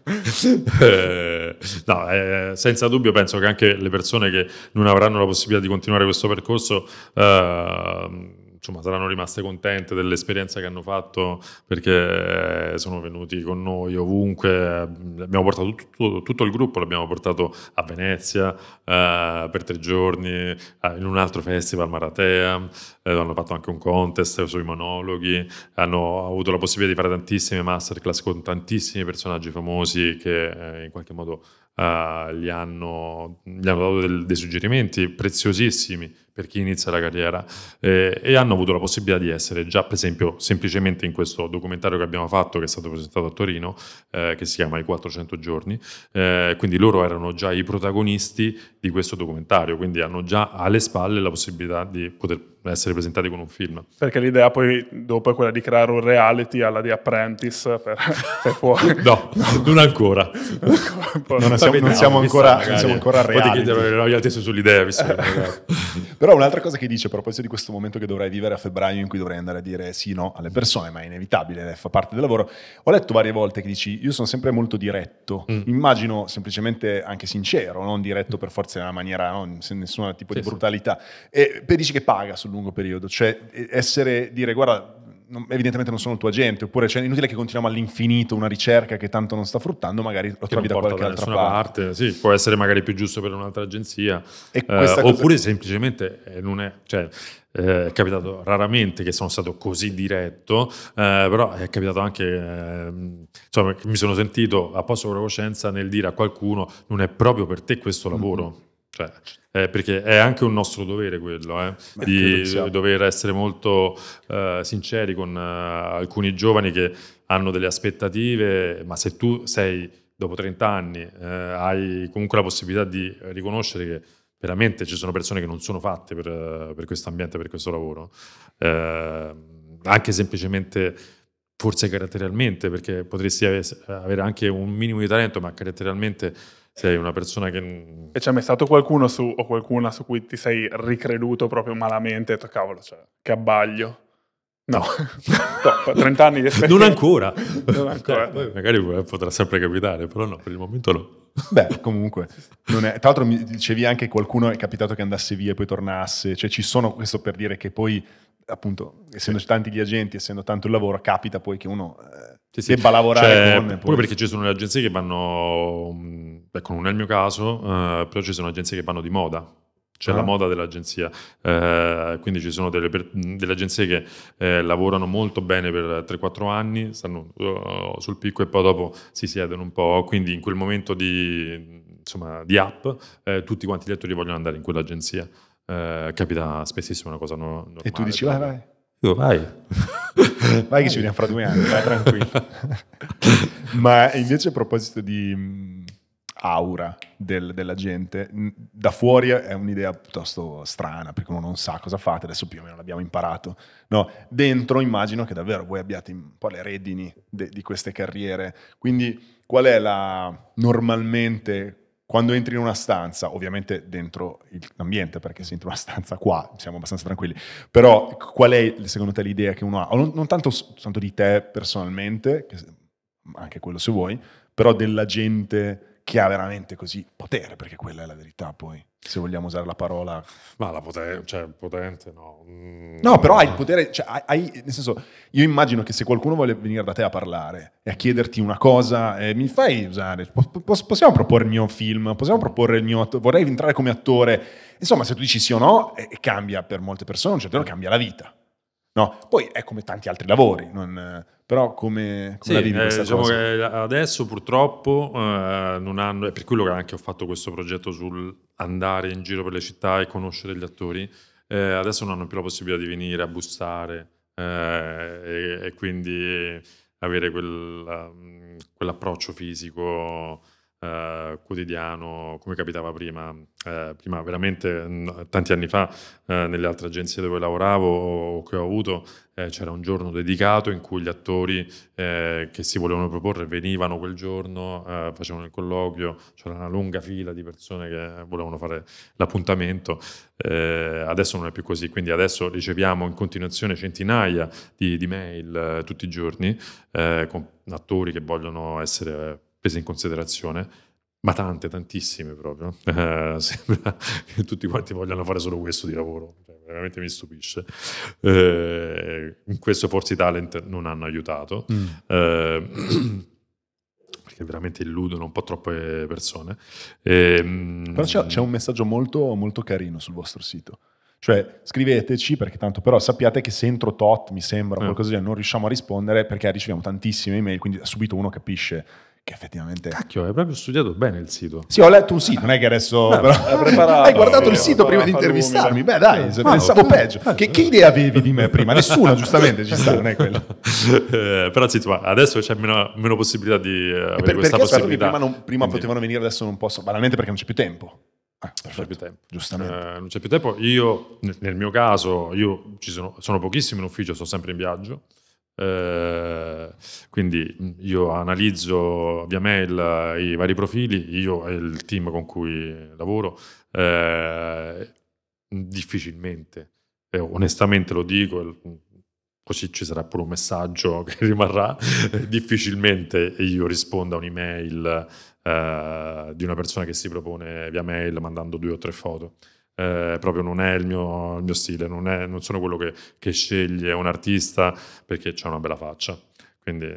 Eh, no, eh, senza dubbio penso che anche le persone che non avranno la possibilità di continuare questo percorso ehm, insomma, saranno rimaste contente dell'esperienza che hanno fatto perché eh, sono venuti con noi ovunque, abbiamo portato tutto, tutto il gruppo, l'abbiamo portato a Venezia eh, per tre giorni, eh, in un altro festival Maratea, eh, hanno fatto anche un contest sui monologhi, hanno avuto la possibilità di fare tantissime masterclass con tantissimi personaggi famosi che eh, in qualche modo gli hanno, gli hanno dato dei suggerimenti preziosissimi per chi inizia la carriera eh, e hanno avuto la possibilità di essere già per esempio semplicemente in questo documentario che abbiamo fatto che è stato presentato a Torino eh, che si chiama I 400 giorni eh, quindi loro erano già i protagonisti di questo documentario quindi hanno già alle spalle la possibilità di poter essere presentati con un film. Perché l'idea poi dopo è quella di creare un reality alla The Apprentice per, per fuori. no, non ancora. non, non, siamo, non siamo, ancora, non siamo ancora a reality. Potete chiedere royalties sull'idea. Visto che Però un'altra cosa che dice a proposito di questo momento che dovrai vivere a febbraio in cui dovrai andare a dire sì no alle persone, ma è inevitabile, eh, fa parte del lavoro. Ho letto varie volte che dici io sono sempre molto diretto, mm. immagino semplicemente anche sincero, non diretto per forza in una maniera, no? nessun tipo sì, di brutalità. Sì. E dici che paga sul lungo periodo, cioè essere, dire guarda non, evidentemente non sono il tuo agente, oppure cioè, è inutile che continuiamo all'infinito una ricerca che tanto non sta fruttando, magari lo trovi da qualche da altra parte. parte. Sì, può essere magari più giusto per un'altra agenzia, eh, oppure semplicemente eh, non è... Cioè, eh, è capitato raramente che sono stato così diretto, eh, però è capitato anche, eh, insomma, mi sono sentito a posto con la coscienza nel dire a qualcuno non è proprio per te questo mm-hmm. lavoro. Mm-hmm. Cioè, eh, perché è anche un nostro dovere quello, eh, eh di dover essere molto eh, sinceri con eh, alcuni giovani che hanno delle aspettative, ma se tu sei dopo 30 anni, eh, hai comunque la possibilità di riconoscere che veramente ci sono persone che non sono fatte per, per questo ambiente, per questo lavoro, anche semplicemente forse caratterialmente, perché potresti avere anche un minimo di talento, ma caratterialmente sei una persona che... E c'è mai stato qualcuno su, o qualcuna su cui ti sei ricreduto proprio malamente e detto, cavolo, cioè, che abbaglio? No, no 30 anni di esperienza. Non ancora. non ancora. Eh, magari potrà sempre capitare, però no, per il momento no. Beh, comunque. È, tra l'altro mi dicevi anche qualcuno è capitato che andasse via e poi tornasse. Cioè ci sono, questo per dire che poi appunto, essendoci tanti gli agenti, essendo tanto il lavoro, capita poi che uno eh, sì, sì. debba lavorare cioè, con... Pure poi... perché ci sono le agenzie che vanno, mm, ecco non è il mio caso, eh, però ci sono agenzie che vanno di moda, c'è ah. la moda dell'agenzia, eh, quindi ci sono delle, delle agenzie che eh, lavorano molto bene per 3-4 anni, stanno uh, sul picco e poi dopo si siedono un po', quindi in quel momento di, insomma, di up eh, tutti quanti gli attori vogliono andare in quell'agenzia. Eh, capita spessissimo una cosa no, normale. E tu dici vai, vai. Io vai. vai che ci vediamo fra due anni, vai tranquillo. Ma invece a proposito di mm, aura del, della gente, mm, da fuori è un'idea piuttosto strana perché uno non sa cosa fate, adesso più o meno l'abbiamo imparato. No, dentro immagino che davvero voi abbiate un po' le redini de, di queste carriere, quindi qual è la normalmente quando entri in una stanza, ovviamente dentro il, l'ambiente, perché se entri in una stanza qua siamo abbastanza tranquilli, però qual è secondo te l'idea che uno ha? Non, non tanto, tanto, di te personalmente, che, anche quello se vuoi, però della gente che ha veramente così potere, perché quella è la verità poi se vogliamo usare la parola. Ma la potente, cioè, potente no. Mm, no, però hai il potere, cioè, hai, nel senso, io immagino che se qualcuno vuole venire da te a parlare e a chiederti una cosa, eh, mi fai usare, possiamo proporre il mio film, possiamo proporre il mio, vorrei entrare come attore. Insomma, se tu dici sì o no, eh, cambia per molte persone, un certo cioè, cambia la vita. No? Poi è come tanti altri lavori, non però come, come sì, la vivi eh, diciamo adesso purtroppo eh, non hanno, è per quello che anche ho fatto questo progetto sul andare in giro per le città e conoscere gli attori, eh, adesso non hanno più la possibilità di venire a bussare eh, e, e, quindi avere quel, mm, quell'approccio fisico eh, quotidiano, come capitava prima, eh, prima veramente n- tanti anni fa eh, nelle altre agenzie dove lavoravo o che ho avuto, eh, c'era un giorno dedicato in cui gli attori eh, che si volevano proporre venivano quel giorno, eh, facevano il colloquio, c'era una lunga fila di persone che volevano fare l'appuntamento. adesso non è più così, quindi adesso riceviamo in continuazione centinaia di, di mail tutti i giorni con attori che vogliono essere prese in considerazione, ma tante, tantissime proprio. Eh, sembra che tutti quanti vogliano fare solo questo di lavoro, cioè, veramente mi stupisce. Eh, in questo forse i talent non hanno aiutato, mm. eh, perché veramente illudono un po' troppe persone. Ehm, però c'è, c'è, un messaggio molto, molto carino sul vostro sito. Cioè, scriveteci perché tanto però sappiate che se entro tot, mi sembra, eh. qualcosa di non riusciamo a rispondere perché riceviamo tantissime email, quindi subito uno capisce che effettivamente... Cacchio, hai proprio studiato bene il sito. Sì, ho letto un sito, non è che adesso... Beh, però... Hai guardato il sito prima di intervistarmi? Beh dai, se pensavo peggio. Che, che idea avevi di me prima? Nessuna, giustamente, ci sta, non è quello. eh, però sì, adesso c'è meno, meno possibilità di eh, avere per, questa possibilità. Prima, non, prima Quindi. potevano venire, adesso non posso, banalmente perché non c'è più tempo. Ah, non c'è più tempo. Giustamente. Eh, non c'è più tempo. Io, nel mio caso, io sono, sono pochissimo in ufficio, sono sempre in viaggio. Eh, quindi io analizzo via mail eh, i vari profili, io e il team con cui lavoro, eh, difficilmente, eh, onestamente lo dico, così ci sarà pure un messaggio che rimarrà, difficilmente io rispondo a un'email eh, di una persona che si propone via mail mandando due o tre foto eh, proprio non è il mio, il mio stile, non, è, non, sono quello che, che sceglie un artista perché c'è una bella faccia. Quindi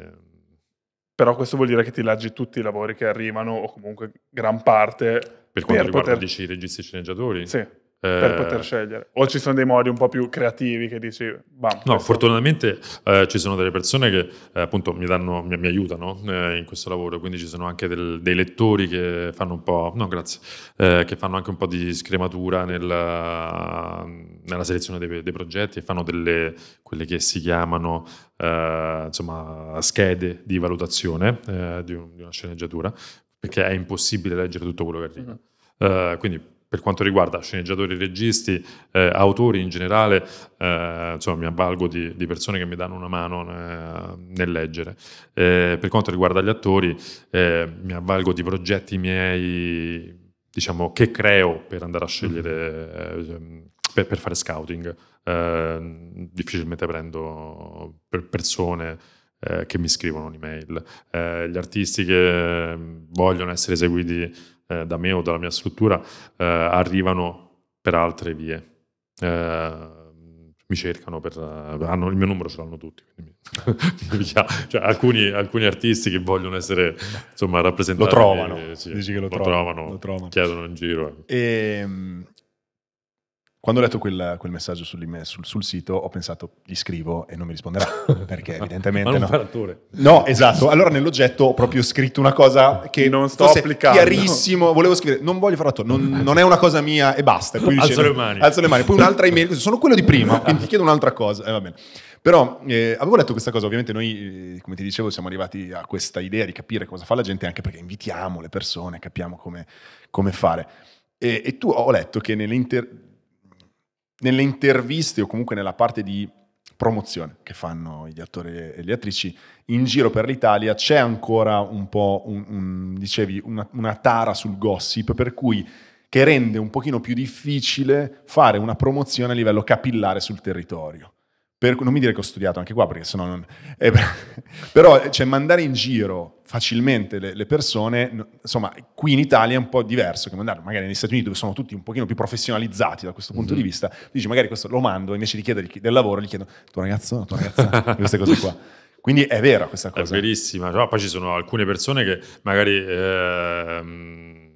però questo vuol dire che ti leggi tutti i lavori che arrivano o comunque gran parte per quanto per riguarda poter... dici i registi sceneggiatori sì per eh, poter scegliere? O ci sono dei modi un po' più creativi che dici, bam, No, fortunatamente eh, ci sono delle persone che eh, appunto mi, danno, mi, mi aiutano eh, in questo lavoro, quindi ci sono anche del, dei lettori che fanno un po', no grazie, eh, che fanno anche un po' di scrematura nella, nella selezione dei, dei, progetti e fanno delle, quelle che si chiamano eh, insomma, schede di valutazione di, un, di, una sceneggiatura, perché è impossibile leggere tutto quello che arriva. Mm-hmm. quindi per quanto riguarda sceneggiatori, registi, eh, autori in generale, eh, insomma mi avvalgo di, di, persone che mi danno una mano eh, nel leggere. Eh, per quanto riguarda gli attori, eh, mi avvalgo di progetti miei, diciamo, che creo per andare a scegliere, per, mm-hmm. eh, per, fare scouting. difficilmente prendo persone che mi scrivono un'email. gli artisti che vogliono essere eseguiti eh, da me o dalla mia struttura eh, arrivano per altre vie. Eh, mi cercano per eh, hanno, il mio numero ce l'hanno tutti cioè, alcuni, alcuni, artisti che vogliono essere insomma rappresentati lo trovano, e, sì, lo, lo, trovano, trovano lo, trovano, chiedono in giro e, ehm, quando ho letto quel, quel messaggio sul, sul, sito ho pensato gli scrivo e non mi risponderà perché evidentemente Ma non no. No, esatto. Allora nell'oggetto ho proprio scritto una cosa che non sto applicando. Chiarissimo, volevo scrivere non voglio fare ratto, non, non, è una cosa mia e basta. Poi alzo dice, le mani. Alzo le mani. Poi un'altra email, sono quello di prima, quindi ti chiedo un'altra cosa. Eh, va bene. Però eh, avevo letto questa cosa, ovviamente noi, eh, come ti dicevo, siamo arrivati a questa idea di capire cosa fa la gente anche perché invitiamo le persone, capiamo come, come fare. E, e, tu ho letto che nell'inter nelle interviste o comunque nella parte di promozione che fanno gli attori e le attrici in giro per l'Italia c'è ancora un po' un, un, dicevi, una, una tara sul gossip per cui che rende un pochino più difficile fare una promozione a livello capillare sul territorio. Per, non mi dire che ho studiato anche qua, perché sennò non... Eh, però eh, cioè, mandare in giro facilmente le, le, persone, insomma, qui in Italia è un po' diverso che mandare magari negli Stati Uniti dove sono tutti un pochino più professionalizzati da questo punto mm-hmm. di vista, dici magari questo lo mando, invece di chiedergli del lavoro gli chiedo tuo ragazzo, no, tua ragazza, queste cose qua. Quindi è vera questa cosa. È verissima. No, poi ci sono alcune persone che magari ehm,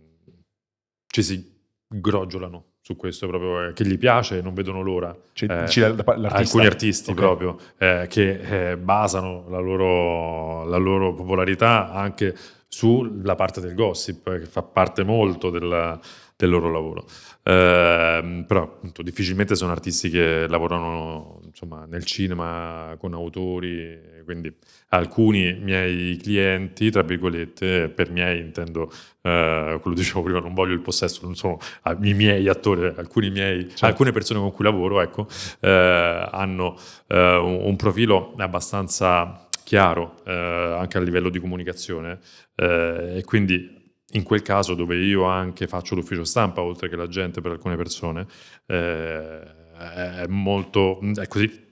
ci si groggiolano su questo proprio eh, che gli piace non vedono l'ora cioè, eh, alcuni artisti okay. proprio eh, che eh, basano la loro, la loro, popolarità anche sulla parte del gossip eh, che fa parte molto della, del loro lavoro ehm, però appunto, difficilmente sono artisti che lavorano insomma, nel cinema con autori quindi alcuni miei clienti, tra virgolette, per miei intendo eh, quello dicevo prima, non voglio il possesso, non sono ah, i miei attori, alcuni miei, certo. alcune persone con cui lavoro, ecco, eh, hanno eh, un, profilo abbastanza chiaro eh, anche a livello di comunicazione eh, e quindi in quel caso dove io anche faccio l'ufficio stampa oltre che la gente per alcune persone eh, è molto è così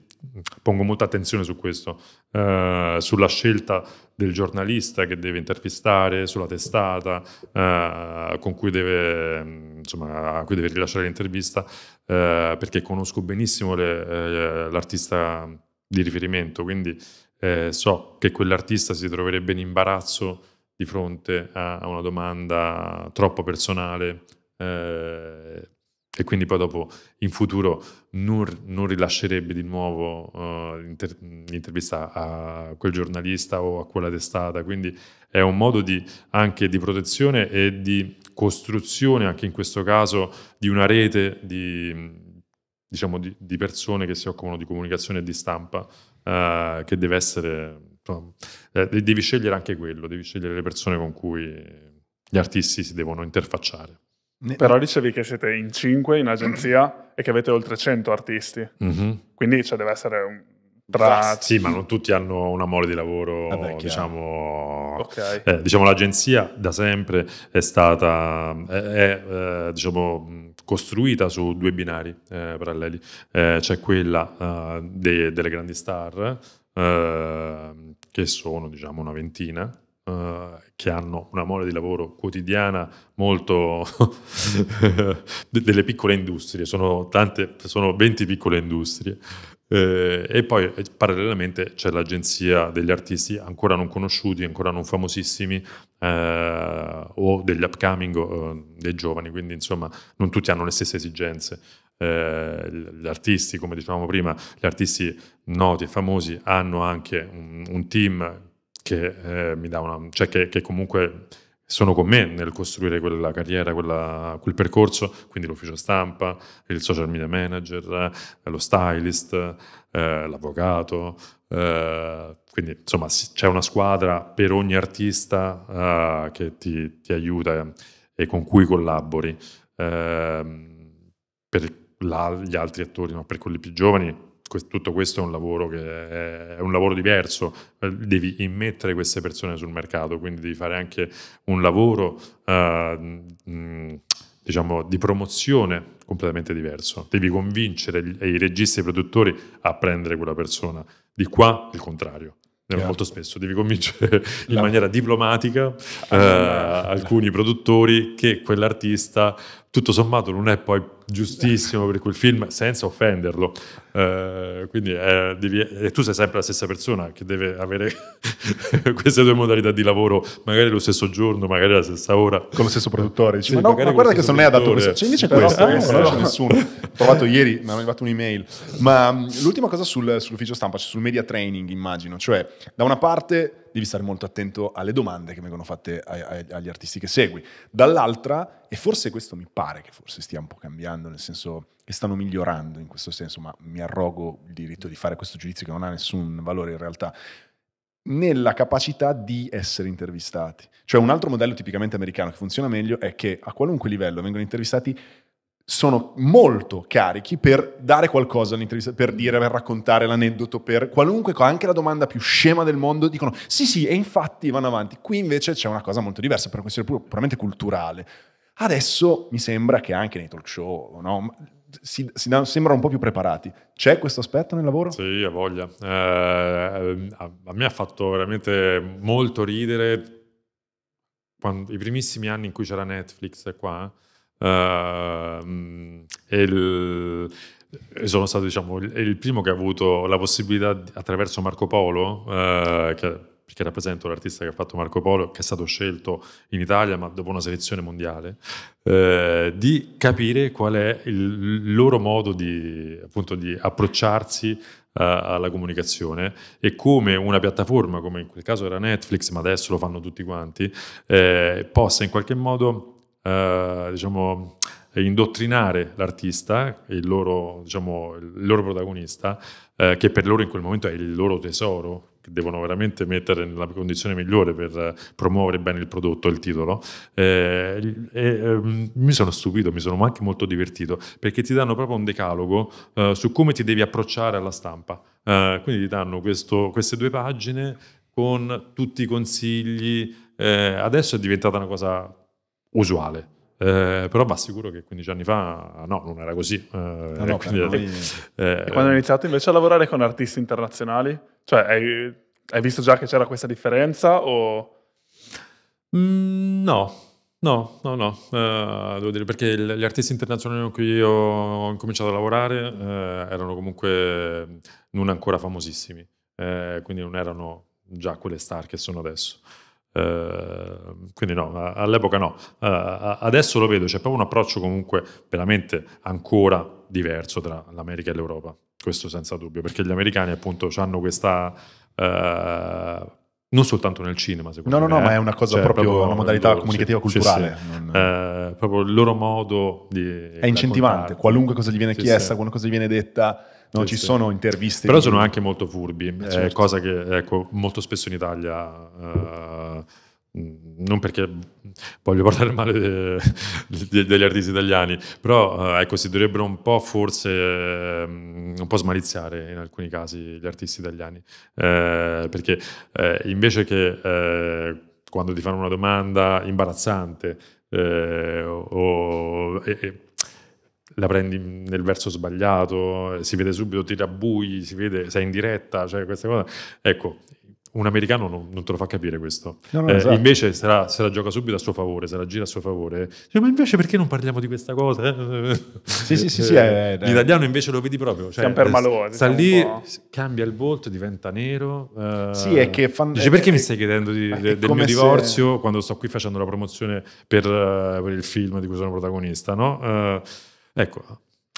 pongo molta attenzione su questo, eh, sulla scelta del giornalista che deve intervistare, sulla testata eh, con cui deve, mm, insomma, a cui deve rilasciare l'intervista, eh, perché conosco benissimo le, eh, l'artista di riferimento, quindi eh, so che quell'artista si troverebbe in imbarazzo di fronte a, a una domanda troppo personale eh, e quindi poi dopo in futuro Nur non rilascerebbe di nuovo uh, l'inter- l'intervista a quel giornalista o a quella testata, quindi è un modo di, anche di protezione e di costruzione, anche in questo caso, di una rete di, diciamo, di, di persone che si occupano di comunicazione e di stampa, uh, che deve essere... No, eh, devi scegliere anche quello, devi scegliere le persone con cui gli artisti si devono interfacciare. Però dicevi che siete in 5 in agenzia e che avete oltre 100 artisti. Mm-hmm. Quindi cioè, deve essere un... Tra... Sì, ma non tutti hanno una mole di lavoro, Vabbè, eh diciamo, okay. eh, diciamo, l'agenzia da sempre è stata, è, è eh, diciamo, costruita su due binari eh, paralleli. Eh, c'è quella eh, de, delle grandi star, che sono diciamo una ventina, eh, che hanno una mole di lavoro quotidiana molto delle piccole industrie, sono, tante, sono 20 piccole industrie. Eh, e poi eh, parallelamente c'è l'agenzia degli artisti ancora non conosciuti, ancora non famosissimi eh, o degli upcoming o eh, dei giovani, quindi insomma non tutti hanno le stesse esigenze. Eh, gli artisti, come dicevamo prima, gli artisti noti e famosi hanno anche un, un team che, eh, mi dà una, cioè che, che comunque sono con me nel costruire quella carriera, quella, quel percorso, quindi l'ufficio stampa, il social media manager, eh, lo stylist, eh, l'avvocato, eh, quindi insomma c'è una squadra per ogni artista eh, che ti, ti, aiuta e con cui collabori. Ehm, per la, gli altri attori, no? per quelli più giovani tutto questo è un lavoro che è un lavoro diverso, eh, devi immettere queste persone sul mercato, quindi devi fare anche un lavoro uh, diciamo, di promozione completamente diverso. Devi convincere gli, i registi e i produttori a prendere quella persona. Di qua il contrario. Certo. Molto spesso devi convincere in La... maniera diplomatica ah, eh, alcuni produttori che quell'artista tutto sommato non è poi giustissimo per quel film senza offenderlo. Eh, quindi è, eh, devi, e tu sei sempre la stessa persona che deve avere queste due modalità di lavoro, magari lo stesso giorno, magari la stessa ora. Con lo stesso produttore. Dici, sì, ma, no, ma guarda che se non è adatto questo. Cioè, invece però, questo, questo non c'è nessuno. Ho provato ieri, mi è arrivato un'email. Ma mm, l'ultima cosa sul, sull'ufficio stampa, cioè sul media training immagino. Cioè da una parte devi stare molto attento alle domande che vengono fatte agli artisti che segui. Dall'altra, e forse questo mi pare che forse stia un po' cambiando, nel senso che stanno migliorando in questo senso, ma mi arrogo il diritto di fare questo giudizio che non ha nessun valore in realtà nella capacità di essere intervistati. Cioè un altro modello tipicamente americano che funziona meglio è che a qualunque livello vengono intervistati sono molto carichi per dare qualcosa all'intervista, per dire, per raccontare l'aneddoto, per qualunque cosa, anche la domanda più scema del mondo, dicono sì sì e infatti vanno avanti. Qui invece c'è una cosa molto diversa, per una questione pur puramente culturale. Adesso mi sembra che anche nei talk show, no, si, si da, sembrano un po' più preparati. C'è questo aspetto nel lavoro? Sì, ha voglia. Eh, a, a me ha fatto veramente molto ridere quando, i primissimi anni in cui c'era Netflix qua, Ehm, e il, sono stato diciamo, il, primo che ha avuto la possibilità attraverso Marco Polo, eh, che, perché rappresento l'artista che ha fatto Marco Polo, che è stato scelto in Italia ma dopo una selezione mondiale, eh, di capire qual è il loro modo di, appunto, di approcciarsi eh, alla comunicazione e come una piattaforma, come in quel caso era Netflix, ma adesso lo fanno tutti quanti, eh, possa in qualche modo eh, diciamo, indottrinare l'artista il loro, diciamo, il loro protagonista, eh, che per loro in quel momento è il loro tesoro, che devono veramente mettere nella condizione migliore per promuovere bene il prodotto, il titolo. Eh, eh, mi sono stupito, mi sono anche molto divertito, perché ti danno proprio un decalogo eh, su come ti devi approcciare alla stampa. Eh, quindi ti danno questo, queste due pagine con tutti i consigli. adesso è diventata una cosa usuale. Eh, però va sicuro che 15 anni fa no, non era così. Eh, no, ah, no, quindi, eh, quando hai iniziato invece a lavorare con artisti internazionali? Cioè, hai, hai visto già che c'era questa differenza? O... Mm, no, no, no, no. Eh, devo dire perché gli artisti internazionali con cui io ho incominciato a lavorare eh, erano comunque non ancora famosissimi, eh, quindi non erano già quelle star che sono adesso. Ehm, quindi no, all'epoca no. Uh, adesso lo vedo, c'è proprio un approccio comunque veramente ancora diverso tra l'America e l'Europa, questo senza dubbio, perché gli americani appunto hanno questa... Uh, non soltanto nel cinema, secondo me. No, no, no, ma eh. è una cosa cioè, proprio, proprio, una modalità loro, comunicativa sì, culturale. Sì, sì. Non... proprio il loro modo di... È incentivante, qualunque cosa gli viene chiesta, qualunque cosa gli viene detta No, ci sono interviste. Però sono anche molto furbi, eh, eh, certo. cosa che ecco, molto spesso in Italia... Eh, non perché voglio parlare male de, de, degli artisti italiani, però eh, ecco, si dovrebbero un po' forse un po' smaliziare in alcuni casi gli artisti italiani, eh, perché eh, invece che eh, quando ti fanno una domanda imbarazzante eh, o, o e, la prendi nel verso sbagliato, si vede subito, ti rabbui, si vede, sei in diretta, cioè queste cose. Ecco, un americano non, non, te lo fa capire questo. No, no, eh, esatto. Invece se la, se la, gioca subito a suo favore, se la gira a suo favore. Cioè, ma invece perché non parliamo di questa cosa? Sì, sì, sì. sì eh, eh, eh L'italiano invece lo vedi proprio. Cioè, eh, Malone, sta lì, cambia il volto, diventa nero. Eh, sì, è che... Fan... Dice, perché mi stai chiedendo di, de, del mio divorzio se... quando sto qui facendo la promozione per, per, il film di cui sono protagonista, no? Uh, Ecco,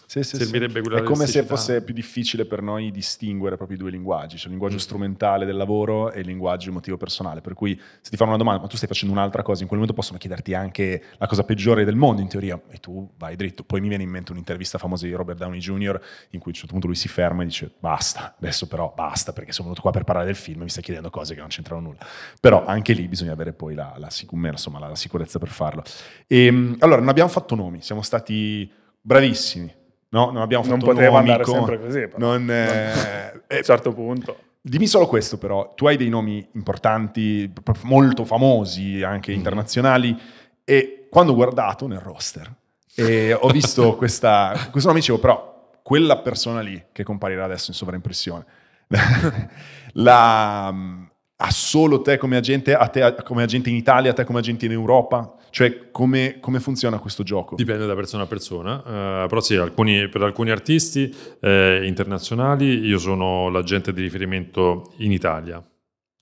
sì, sì, servirebbe sì. quella È come se fosse più difficile per noi distinguere proprio i due linguaggi, cioè il linguaggio mm. strumentale del lavoro e il linguaggio emotivo personale. Per cui se ti fanno una domanda, ma tu stai facendo un'altra cosa, in quel momento possono chiederti anche la cosa peggiore del mondo, in teoria, e tu vai dritto. Poi mi viene in mente un'intervista famosa di Robert Downey Jr., in cui a un certo punto lui si ferma e dice basta, adesso però basta, perché sono venuto qua per parlare del film e mi stai chiedendo cose che non c'entrano nulla. Però anche lì bisogna avere poi la, la, insomma, la, la sicurezza per farlo. E, ehm, allora, non abbiamo fatto nomi, siamo stati bravissimi. No, non abbiamo fatto Non poteva andare amico, sempre così, però. Non, eh, a un eh, certo punto. Dimmi solo questo però, tu hai dei nomi importanti, molto famosi, anche mhm. internazionali, e quando ho guardato nel roster e ho visto questa, questo nome, dicevo però, quella persona lì che comparirà adesso in sovraimpressione, la, mm, ha solo te come agente, a te come agente in Italia, a te come agente in Europa? Cioè, come, come, funziona questo gioco? Dipende da persona a persona, eh, però sì, alcuni, per alcuni artisti eh, internazionali io sono l'agente di riferimento in Italia,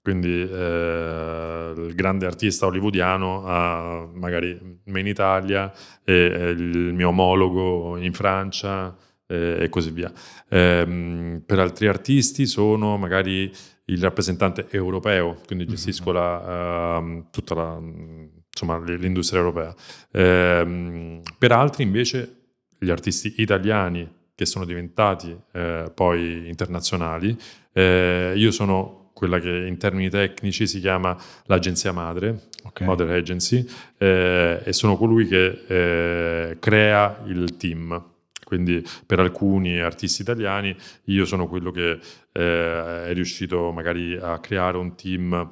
quindi eh, il grande artista hollywoodiano ha ah, magari me in Italia, il mio omologo in Francia e così via. Ehm, per altri artisti sono magari il rappresentante europeo, quindi mm-hmm. gestisco la, ehm, tutta la insomma, l'industria europea. Eh, per altri invece gli artisti italiani che sono diventati eh, poi internazionali, eh, io sono quella che in termini tecnici si chiama l'agenzia madre, okay. Mother Agency, eh, e sono colui che eh, crea il team. Quindi per alcuni artisti italiani io sono quello che eh, è riuscito magari a creare un team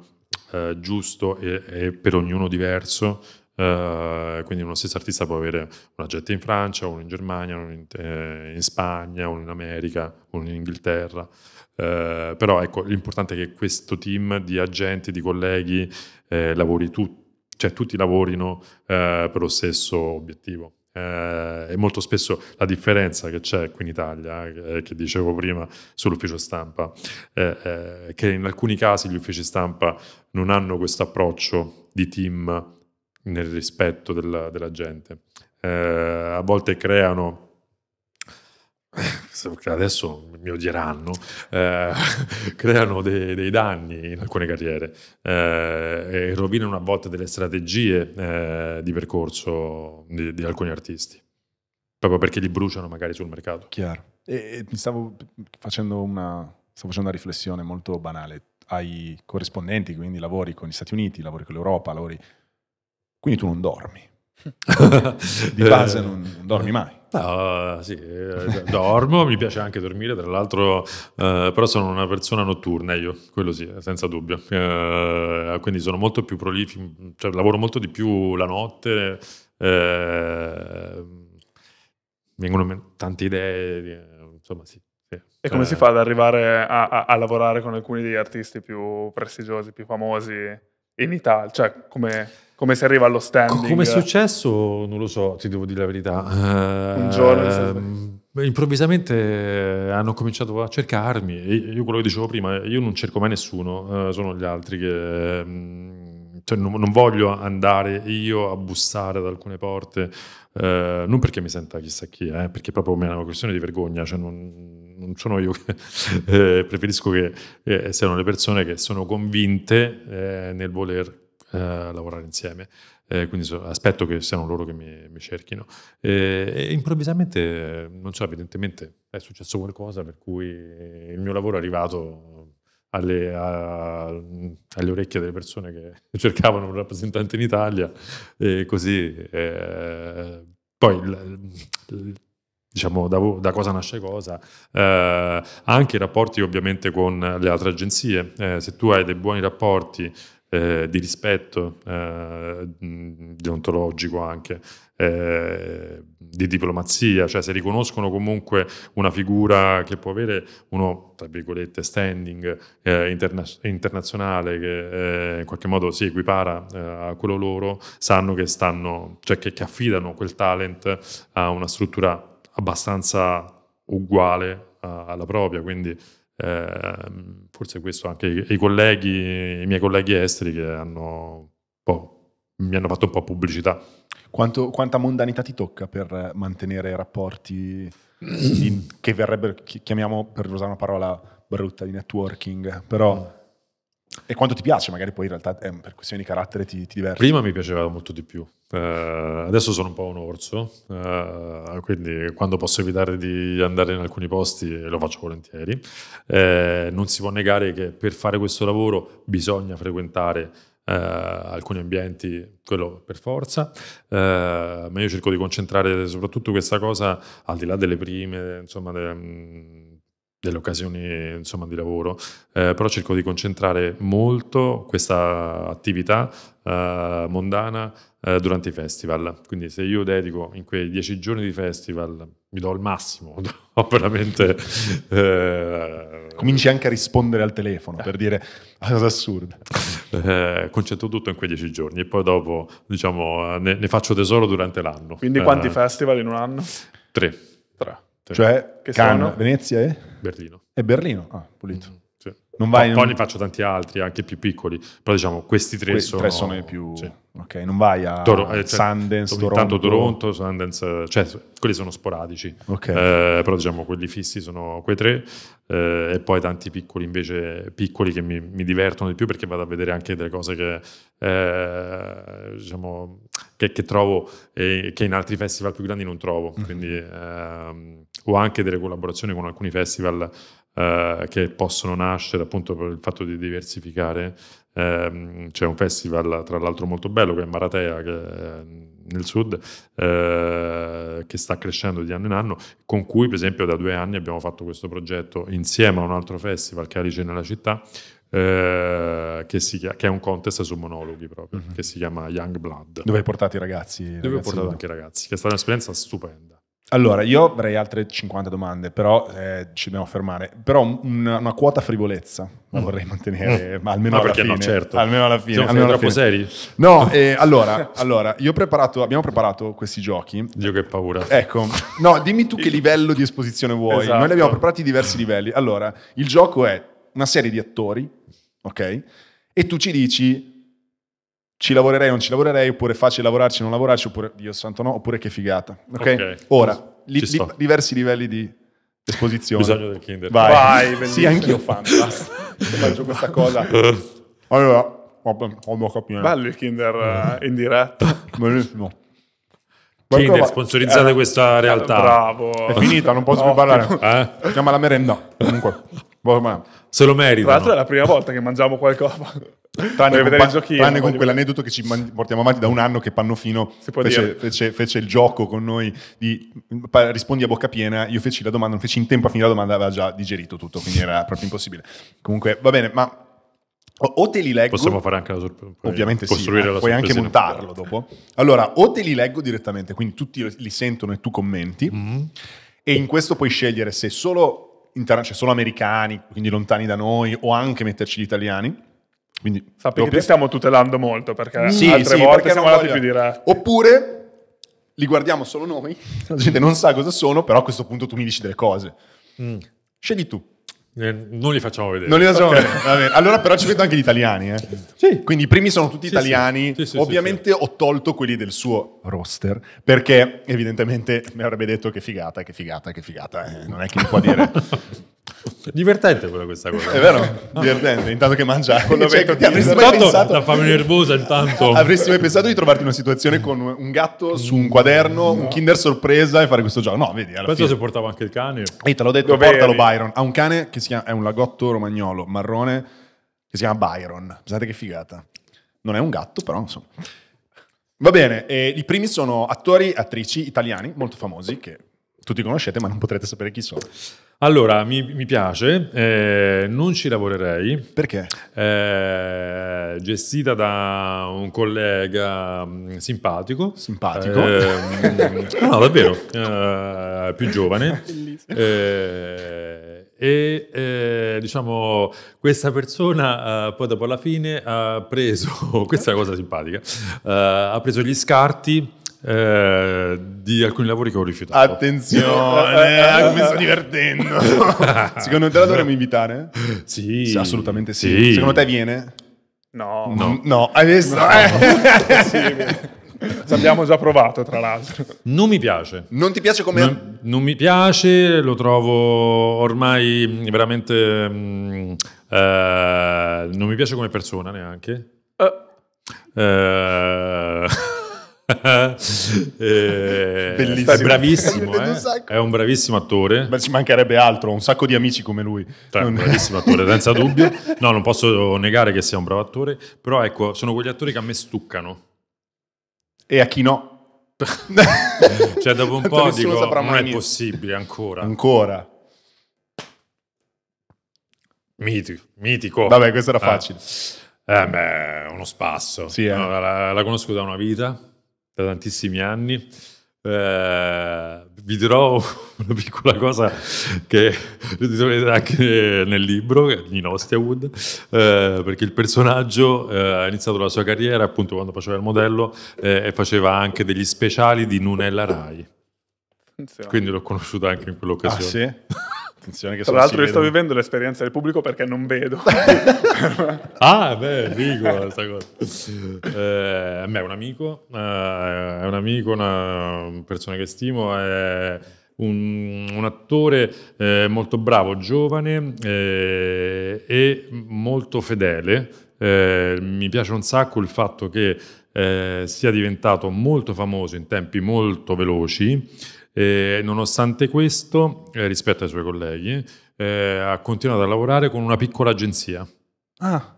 eh, giusto e, e, per ognuno diverso. Eh, quindi uno stesso artista può avere una jet in Francia, uno in Germania, uno in, eh, in Spagna, uno in America, uno in Inghilterra. Eh, però ecco, l'importante è che questo team di agenti, di colleghi eh, lavori tutti, cioè tutti lavorino per lo stesso obiettivo. Eh, e molto spesso la differenza che c'è qui in Italia, eh, che dicevo prima sull'ufficio stampa, eh, eh, che in alcuni casi gli uffici stampa non hanno questo approccio di team nel rispetto della, della gente. Eh, a volte creano adesso mi odieranno, eh, creano dei, dei, danni in alcune carriere eh, e rovinano a volte delle strategie eh, di percorso di, di, alcuni artisti, proprio perché li bruciano magari sul mercato. Chiaro. E, mi stavo facendo, una, stavo facendo una riflessione molto banale. Hai corrispondenti, quindi lavori con gli Stati Uniti, lavori con l'Europa, lavori... Quindi tu non dormi. di base non, non dormi eh, mai. No, ah, sì, eh, dormo, mi piace anche dormire, tra l'altro, eh, però sono una persona notturna io, quello sì, eh, senza dubbio. Eh, ah, quindi sono molto più prolifico, cioè, lavoro molto di più la notte, eh, vengono tante idee, insomma sì. sì. E come eh. si fa ad arrivare a, a, a lavorare con alcuni degli artisti più prestigiosi, più famosi in Italia? Cioè, come come si arriva allo standing. Come è successo? Non lo so, ti devo dire la verità. Un giorno. Uh, improvvisamente eh, hanno cominciato a cercarmi. io quello che dicevo prima, io non cerco mai nessuno, uh, sono gli altri che... Ehm, cioè non, non, voglio andare io a bussare ad alcune porte, uh, non perché mi senta chissà chi, eh, perché proprio è una questione di vergogna, cioè non, non sono io che eh, preferisco che eh, siano le persone che sono convinte nel voler eh, lavorare insieme. Eh, quindi so, aspetto che siano loro che mi, mi cerchino. Eh, e improvvisamente, eh, non so, evidentemente è successo qualcosa per cui il mio lavoro è arrivato alle, a, alle orecchie delle persone che cercavano un rappresentante in Italia e così. Eh, poi l, l, diciamo da, da, cosa nasce cosa, eh, anche i rapporti ovviamente con le altre agenzie, eh, se tu hai dei buoni rapporti eh, di rispetto eh, deontologico anche, eh, di diplomazia, cioè se riconoscono comunque una figura che può avere uno, tra virgolette, standing eh, interna- internazionale che eh, in qualche modo si equipara eh, a quello loro, sanno che stanno, cioè che, che affidano quel talent a una struttura abbastanza uguale alla propria, quindi eh, forse questo anche i, i, colleghi, i miei colleghi esteri che hanno mi hanno fatto un po' pubblicità. Quanto, quanta mondanità ti tocca per mantenere rapporti in, che verrebbero, chiamiamo per usare una parola brutta, di networking, però... Mm e quanto ti piace, magari poi in realtà eh, per questioni di carattere ti, ti diverti. Prima mi piaceva molto di più, uh, adesso sono un po' un orso, uh, quindi quando posso evitare di andare in alcuni posti eh, lo faccio volentieri. Uh, non si può negare che per fare questo lavoro bisogna frequentare Uh, alcuni ambienti, quello per forza, uh, ma io cerco di concentrare soprattutto questa cosa al di là delle prime, insomma, de, um, delle occasioni insomma, di lavoro, eh, però cerco di concentrare molto questa attività eh, mondana eh, durante i festival. Quindi se io dedico in quei dieci giorni di festival, mi do il massimo, ho veramente... Eh, Cominci anche a rispondere al telefono per dire una cosa assurda. Eh, concentro tutto in quei dieci giorni e poi dopo diciamo, eh, ne, ne faccio tesoro durante l'anno. Quindi quanti festival in un anno? Tre. Tre. Tre. Cioè, che Cannes, sono? Venezia e? Eh? Berlino. È Berlino, ah, pulito. Mm-hmm. Sì. Non vai poi, un... ne faccio tanti altri, anche più piccoli, però diciamo questi tre, que- sono... tre sono... i più... Sì. Ok, non vai a Toro- eh, cioè, Sundance, Toronto. Intanto Toronto, Sundance, cioè quelli sono sporadici, okay. eh, però diciamo quelli fissi sono quei tre eh, e poi tanti piccoli invece, piccoli che mi, mi, divertono di più perché vado a vedere anche delle cose che, eh, diciamo, che, che trovo e che in altri festival più grandi non trovo, mm-hmm. quindi... Ehm, o anche delle collaborazioni con alcuni festival eh, che possono nascere appunto per il fatto di diversificare. Eh, c'è un festival tra l'altro molto bello che è Maratea che è nel sud eh, che sta crescendo di anno in anno con cui per esempio da due anni abbiamo fatto questo progetto insieme a un altro festival che Alice nella città eh, che, chiama, che, è un contest su monologhi proprio, uh-huh. che si chiama Young Blood. Dove hai portato i ragazzi? Dove ho portato anche i ragazzi, che è stata un'esperienza stupenda. Allora, io avrei altre 50 domande, però eh, ci dobbiamo fermare. Però una, una quota frivolezza la mm. vorrei mantenere, mm. ma almeno alla fine. No, certo. Almeno alla fine. Siamo almeno troppo fine. seri? No, eh, allora, allora, io ho preparato, abbiamo preparato questi giochi. Dio che paura. Ecco, no, dimmi tu che livello di esposizione vuoi. Esatto. Noi li esatto. abbiamo preparati diversi livelli. Allora, il gioco è una serie di attori, ok? E tu ci dici ci lavorerei o non ci lavorerei, oppure facile lavorarci o non lavorarci, oppure Dio santo no, oppure che figata. Ok? okay. Ora, li, li, diversi livelli di esposizione. Bisogno del Kinder. Vai, Vai sì, anch'io fantastico. Faccio questa cosa. Allora, ho capito. Bello il Kinder eh, in diretta. Bellissimo. Kinder, sponsorizzate eh, questa eh, realtà. Bravo. È finita, non posso no, più parlare. Eh? Chiama la merenda. Comunque. Se lo merita. Tra l'altro è la prima volta che mangiamo qualcosa. Tranne, con, giochino, tranne eh, con quell'aneddoto che ci portiamo avanti da un anno che Pannofino fece, fece, fece, il gioco con noi di rispondi a bocca piena, io feci la domanda, non feci in tempo a finire la domanda, aveva già digerito tutto, quindi era proprio impossibile. Comunque va bene, ma o te li leggo. Possiamo fare anche la sorpresa. Ovviamente sì, eh, puoi anche montarlo dopo. Allora, o te li leggo direttamente, quindi tutti li sentono e tu commenti, mm-hmm. e in questo puoi scegliere se solo, inter- cioè solo americani, quindi lontani da noi, o anche metterci gli italiani. Quindi, Sappi che ti stiamo tutelando molto perché mm. sì, altre sì, volte perché siamo andati più diretti. Oppure li guardiamo solo noi, la gente non sa cosa sono, però a questo punto tu mi dici delle cose. Mm. Scegli tu. Eh, non li facciamo vedere. Non li facciamo okay. vedere. Allora, però ci vedo anche gli italiani. Eh. Sì. Quindi i primi sono tutti sì, italiani. Sì. Ovviamente ho tolto quelli del suo roster perché evidentemente mi avrebbe detto che figata, che figata, che figata. Eh, non è che mi può dire. Divertente quella questa cosa. È vero, divertente, intanto che mangia. Cioè, ti avresti mai pensato... La fame nervosa intanto. Avresti mai pensato di trovarti in una situazione con un gatto su un quaderno, no. un kinder sorpresa e fare questo gioco? No, vedi, alla Questo fine... se portava anche il cane. E te l'ho detto, Dove portalo eri? Byron. Ha un cane che si chiama, è un lagotto romagnolo, marrone, che si chiama Byron. Pensate che figata. Non è un gatto, però insomma. Va bene, eh, i primi sono attori attrici italiani, molto famosi, che tutti conoscete, ma non potrete sapere chi sono. Allora, mi, mi piace, eh, non ci lavorerei. Perché? Eh, gestita da un collega mm, simpatico. Simpatico? Eh, no, davvero, eh, più giovane. Eh, e eh, diciamo questa persona poi dopo alla fine ha preso, questa è una cosa simpatica, ha preso gli scarti eh, di alcuni lavori che ho rifiutato. Attenzione, eh, eh, eh. mi sto divertendo. Secondo te la dovremmo invitare? Sì. sì assolutamente sì. sì. Secondo te viene? No. No, no. hai visto? No. sì, abbiamo già provato, tra l'altro. Non mi piace. Non ti piace come... Non, non mi piace, lo trovo ormai veramente... Mm, eh, non mi piace come persona neanche. Uh. Eh, eh, Bellissimo. È bravissimo, eh? un è un bravissimo attore. Beh, ci mancherebbe altro, un sacco di amici come lui. È un bravissimo attore, senza dubbio. No, non posso negare che sia un bravo attore, però ecco, sono quegli attori che a me stuccano. E a chi no? cioè dopo un po' dico, non è niente. possibile ancora. Ancora. Mitico. Mitico. Vabbè, questo era eh. facile. Eh beh, uno spasso. Sì, eh. no, la, la conosco da una vita da tantissimi anni. Eh, vi dirò una piccola cosa che ritroverete anche nel libro, in Ostiawood, eh, perché il personaggio eh, ha iniziato la sua carriera appunto quando faceva il modello eh, e faceva anche degli speciali di Nunella Rai. Quindi l'ho conosciuta anche in quell'occasione. Ah, sì? Attenzione che Tra l'altro io sto vivendo l'esperienza del pubblico perché non vedo. ah, beh, figo questa cosa. Eh, a me è un amico, eh, è un amico, una persona che stimo, è un, un attore eh, molto bravo, giovane eh, e molto fedele. Eh, mi piace un sacco il fatto che eh, sia diventato molto famoso in tempi molto veloci eh, nonostante questo, eh, rispetto ai suoi colleghi, eh, ha continuato a lavorare con una piccola agenzia. Ah.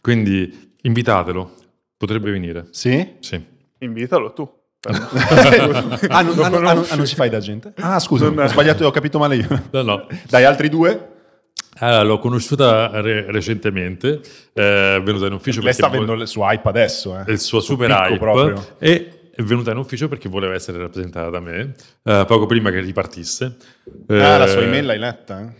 Quindi invitatelo, potrebbe venire. Sì? Sì. Invitalo tu. ah, non, ah, ah, non, ah, non, ah, non, ci fai da gente? Ah, scusa, ho sbagliato, ho capito male io. No, no. Dai, altri due? Allora, l'ho conosciuta re- recentemente, è eh, venuta in ufficio. Lei sta avendo il suo hype adesso, eh? il suo super hype. Proprio. E è venuta in ufficio perché voleva essere rappresentata da me, eh, poco prima che ripartisse. Eh, ah, la eh, sua email l'hai letta?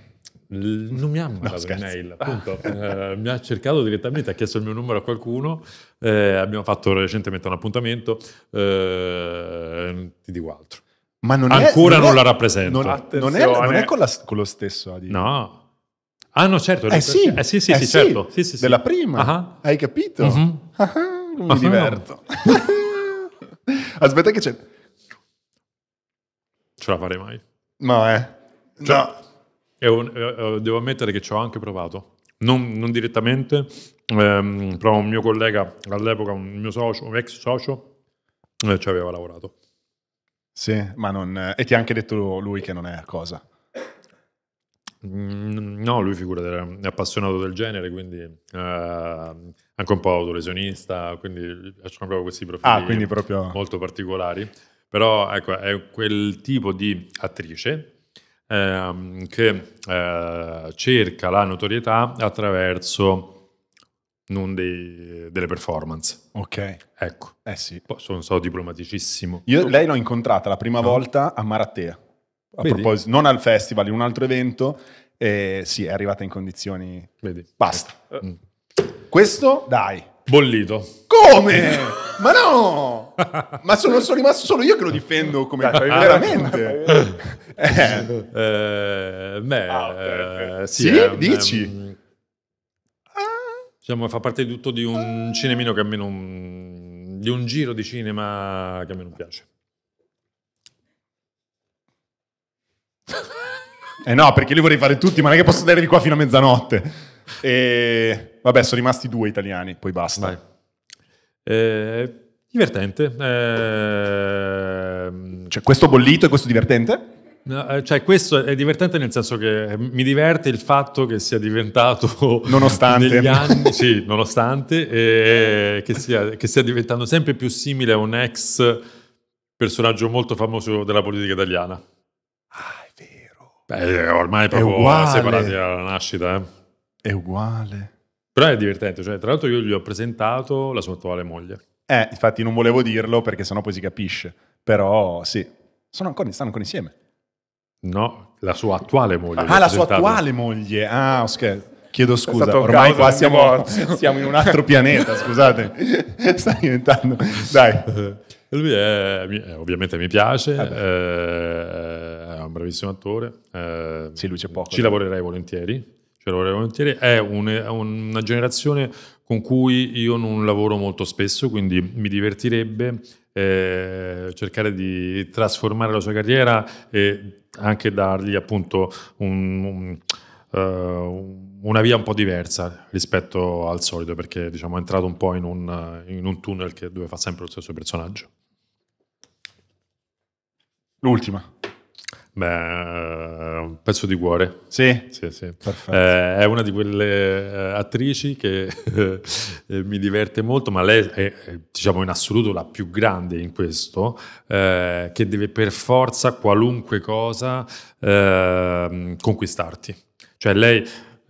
non mi ha mandato no, email, appunto. Ah. eh, mi ha cercato direttamente, ha chiesto il mio numero a qualcuno, eh, abbiamo fatto recentemente un appuntamento, eh, ti dico altro. Ma non è, Ancora non, non è, la rappresento. Non, non, è, non è con, la, con, lo stesso Adi. No. Ah no, certo. Eh sì, eh sì, sì, eh sì, sì certo. Sì, sì, Della prima. Uh-huh. Hai capito? Uh-huh. Uh-huh. mi diverto. Aspetta che c'è... Ce la farei mai. No, eh. Cioè, no. Un, eh, eh, devo ammettere che ci ho anche provato. Non, non direttamente, ehm, però un mio collega all'epoca, un mio socio, un ex socio, eh, ci aveva lavorato. Sì, ma non... Eh, e ti ha anche detto lui che non è cosa. Mm, no, lui figura è appassionato del genere, quindi eh, anche un po' autolesionista, quindi ci sono proprio questi profili ah, proprio... molto particolari. Però ecco, è quel tipo di attrice eh, che eh, cerca la notorietà attraverso non dei, delle performance. Ok. Ecco. Eh sì. sono stato diplomaticissimo. Io lei l'ho incontrata la prima no. volta a Maratea a Vedi? proposito, non al festival, in un altro evento, e sì, è arrivata in condizioni... Vedi. Basta. Eh. Mm. Questo, dai. Bollito. Come? Eh. Ma no! Ma sono, sono rimasto solo io che lo difendo come... Dai, veramente? eh. Eh, beh, ah, okay. eh, sì, sì è, dici? È, ehm, diciamo, fa parte di tutto di un cinemino che a me non... di un giro di cinema che a me non piace. Eh no, perché li vorrei fare tutti, ma non è che posso tenervi qua fino a mezzanotte. E vabbè, sono rimasti due italiani, poi basta. Eh, divertente. Eh... Cioè, questo bollito e questo divertente? No, eh, cioè, questo è divertente nel senso che mi diverte il fatto che sia diventato nonostante. negli anni, sì, nonostante, e che stia, che stia diventando sempre più simile a un ex personaggio molto famoso della politica italiana. Beh, eh, ormai è proprio è separati dalla nascita. Eh. È uguale. Però è divertente, cioè, tra l'altro io gli ho presentato la sua attuale moglie. Eh, infatti non volevo dirlo perché sennò poi si capisce. Però sì, sono ancora, stanno ancora insieme. No, la sua attuale moglie. Ah, la sua attuale moglie. Ah, ok. Chiedo scusa, ormai qua siamo, siamo, in un altro pianeta, scusate. Sta diventando... Dai. Lui è, eh, ovviamente mi piace, eh, bravissimo attore. Eh, sì, lui c'è poco. Ci lavorerei volentieri. Ci lavorerei volentieri. È, un, è una generazione con cui io non lavoro molto spesso, quindi mi divertirebbe eh, cercare di trasformare la sua carriera e anche dargli appunto un, un eh, una via un po' diversa rispetto al solito perché diciamo, è entrato un po' in un, in un tunnel che, dove fa sempre lo stesso personaggio. L'ultima. Beh, un pezzo di cuore. Sì? Sì, sì. Eh, è una di quelle eh, attrici che eh, mi diverte molto, ma lei è, diciamo, in assoluto la più grande in questo, eh, che deve per forza qualunque cosa eh, conquistarti. Cioè lei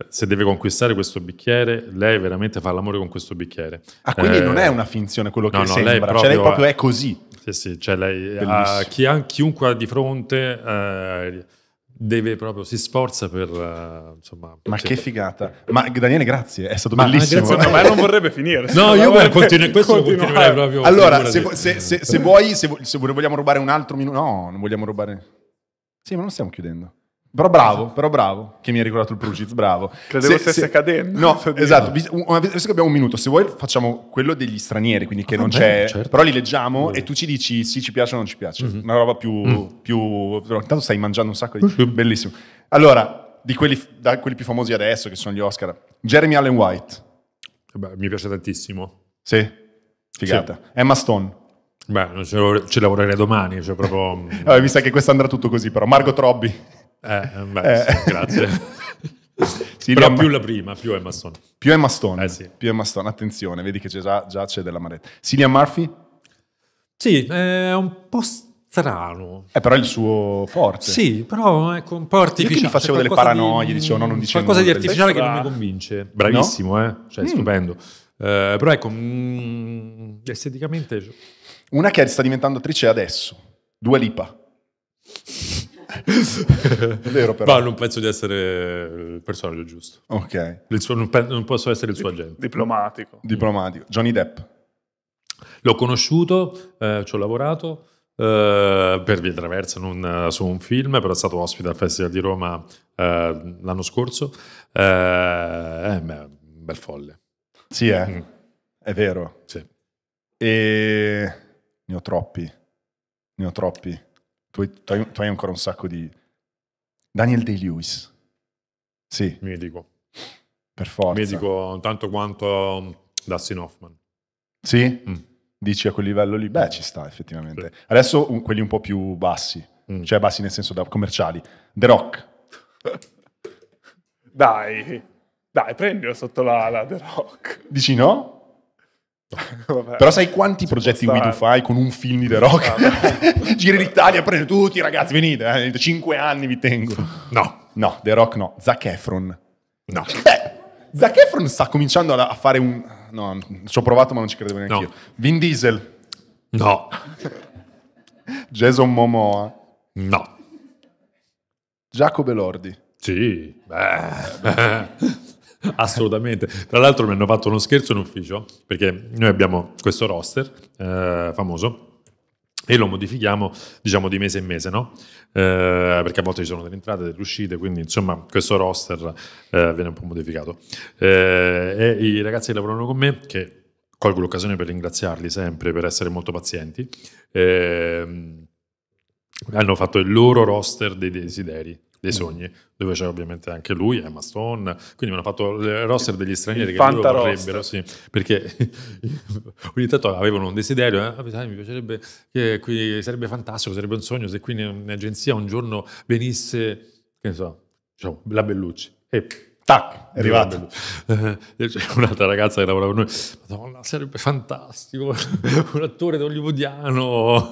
se deve conquistare questo bicchiere, lei veramente fa l'amore con questo bicchiere. Ah, quindi eh, non è una finzione quello che no, no, sembra, lei proprio, cioè lei proprio è così. Sì, sì, cioè lei, a chi ha, chiunque ha di fronte eh, deve proprio, si sforza per, eh, insomma... Ma che figata. Ma Daniele, grazie, è stato Ma- bellissimo. grazie. Secondo me non vorrebbe finire. No, io me- beh, questo continuerei proprio. Allora, se, se- se- se vuoi, se, se vogliamo rubare un altro minuto... No, non vogliamo rubare... Sì, ma non stiamo chiudendo. Però bravo, però bravo, che mi ha ricordato il Prugiz, bravo. Credevo se, stesse se, cadendo. No, esatto, adesso che abbiamo un minuto, se vuoi facciamo quello degli stranieri, quindi che ah, non bene, c'è... Certo. Però li leggiamo Beh. e tu ci dici sì, ci piace o non ci piace. Mm-hmm. Una roba più... Mm. più intanto stai mangiando un sacco di... Mm-hmm. Bellissimo. Allora, di quelli, da quelli più famosi adesso, che sono gli Oscar, Jeremy Allen White. Eh beh, mi piace tantissimo. Sì, figata. Sì. Emma Stone. Beh, ci lavorerei domani, cioè proprio... Mm. Vabbè, mi sa che questo andrà tutto così però. Margot Robbie. Eh, beh, eh. sì, grazie. sì, Però più la prima, più Emma Stone. Più Emma Stone, eh, sì. più Emma Stone. Attenzione, vedi che c'è già, già c'è della maretta. Cillian Murphy? Sì, è un po' strano. Eh, è però il suo forte. Sì, però ecco, un po' artificiale. Io cioè facevo delle paranoie, di, dicevo no, non dicevo Qualcosa di artificiale che non mi convince. Bravissimo, no? eh? Cioè, mm. stupendo. Eh, però ecco, mm, esteticamente... Una che sta diventando attrice adesso, Dua Lipa. Vero però. Ma non penso di essere il personaggio giusto. Ok. Suo, non, penso, non, posso essere il suo agente. Diplomatico. Diplomatico. Johnny Depp. L'ho conosciuto, eh, ci ho lavorato. Uh, per via traversa non, uh, su un film, però è stato ospite al Festival di Roma uh, l'anno scorso. è eh, un bel folle. Sì, eh. mm. è vero. Sì. E ne ho troppi. Ne ho troppi. Tu, tu, hai, tu hai, ancora un sacco di... Daniel Day-Lewis. Sì. Medico. Per forza. Medico tanto quanto um, Dustin Hoffman. Sì? Mm. Dici a quel livello lì? Beh, ci sta effettivamente. Sì. Adesso un, quelli un po' più bassi. Mm. Cioè bassi nel senso da commerciali. The Rock. Dai, dai, prendilo sotto l'ala, The Rock. Dici no? Vabbè, Però sai quanti progetti Widu fai con un film di The Rock? Ah, Giri l'Italia, prende tutti ragazzi, venite, eh, cinque anni vi tengo. No. No, The Rock no. Zac Efron. No. Beh, Zac Efron sta cominciando a, fare un... No, ci ho provato ma non ci credevo neanche no. io. Vin Diesel. No. Jason Momoa. No. Giacobbe Lordi. Sì. Beh. Eh, beh. Assolutamente. Tra l'altro mi hanno fatto uno scherzo in ufficio, perché noi abbiamo questo roster eh, famoso e lo modifichiamo diciamo di mese in mese, no? Eh, perché a volte ci sono delle entrate, delle uscite, quindi insomma questo roster eh, viene un po' modificato. Eh, e i ragazzi che lavorano con me, che colgo l'occasione per ringraziarli sempre, per essere molto pazienti, ehm, hanno fatto il loro roster dei desideri, dei mm. sogni, dove c'è ovviamente anche lui, Emma Stone, quindi hanno fatto il roster degli stranieri il che loro vorrebbero, sì, perché ogni tanto avevano un desiderio, eh, ah, mi piacerebbe, che qui sarebbe fantastico, sarebbe un sogno se qui in un'agenzia un giorno venisse, che ne so, diciamo, la Bellucci, e Tac, è arrivato. Eh, c'è un'altra ragazza che lavora con noi. Madonna, sarebbe fantastico. un attore hollywoodiano.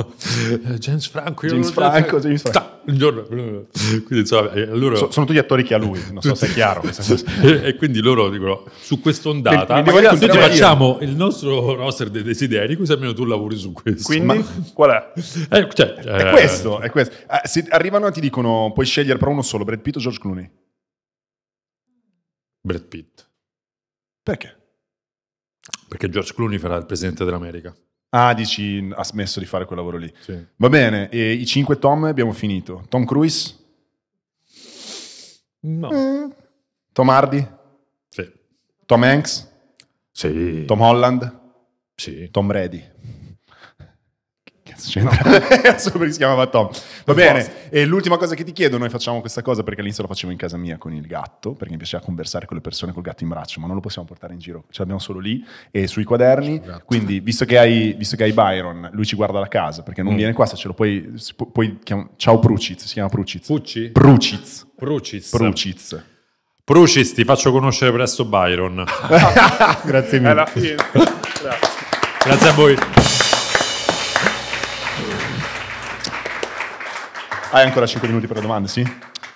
Eh, James Franco. James Franco, James Franco. Tac, un giorno. Quindi, insomma, eh, allora... so, sono tutti attori che ha lui, non so se è chiaro. e, e quindi loro dicono, su quest'ondata, noi facciamo io. il nostro roster dei desideri, così almeno tu lavori su questo. Quindi, Ma... qual è? Eh, cioè, è, eh... questo, è questo. Eh, ah, se arrivano e ti dicono, puoi scegliere però uno solo, Brad Pitt o George Clooney? Brad Pitt. Perché? Perché George Clooney farà il presidente dell'America. Ah, dici, ha smesso di fare quel lavoro lì. Sì. Va bene, e i cinque Tom abbiamo finito. Tom Cruise? No. Eh. Tom Hardy? Sì. Tom Hanks? Sì. Tom Holland? Sì. Tom Brady? cazzo c'entra? Solo si chiamava Tom. Va bene, e l'ultima cosa che ti chiedo, noi facciamo questa cosa perché all'inizio la facevo in casa mia con il gatto, perché mi piaceva conversare con le persone col gatto in braccio, ma non lo possiamo portare in giro, ce l'abbiamo solo lì e sui quaderni, quindi visto che, hai, visto che hai Byron, lui ci guarda la casa, perché non mm. viene qua, se ce lo puoi, puoi chiam- ciao Pruciz, si chiama Pruciz. Pucci? Pruciz. Pruciz. Pruciz. Prucis, ti faccio conoscere presto Byron. Grazie mille. Grazie a voi. Hai ancora 5 minuti per le domande, sì?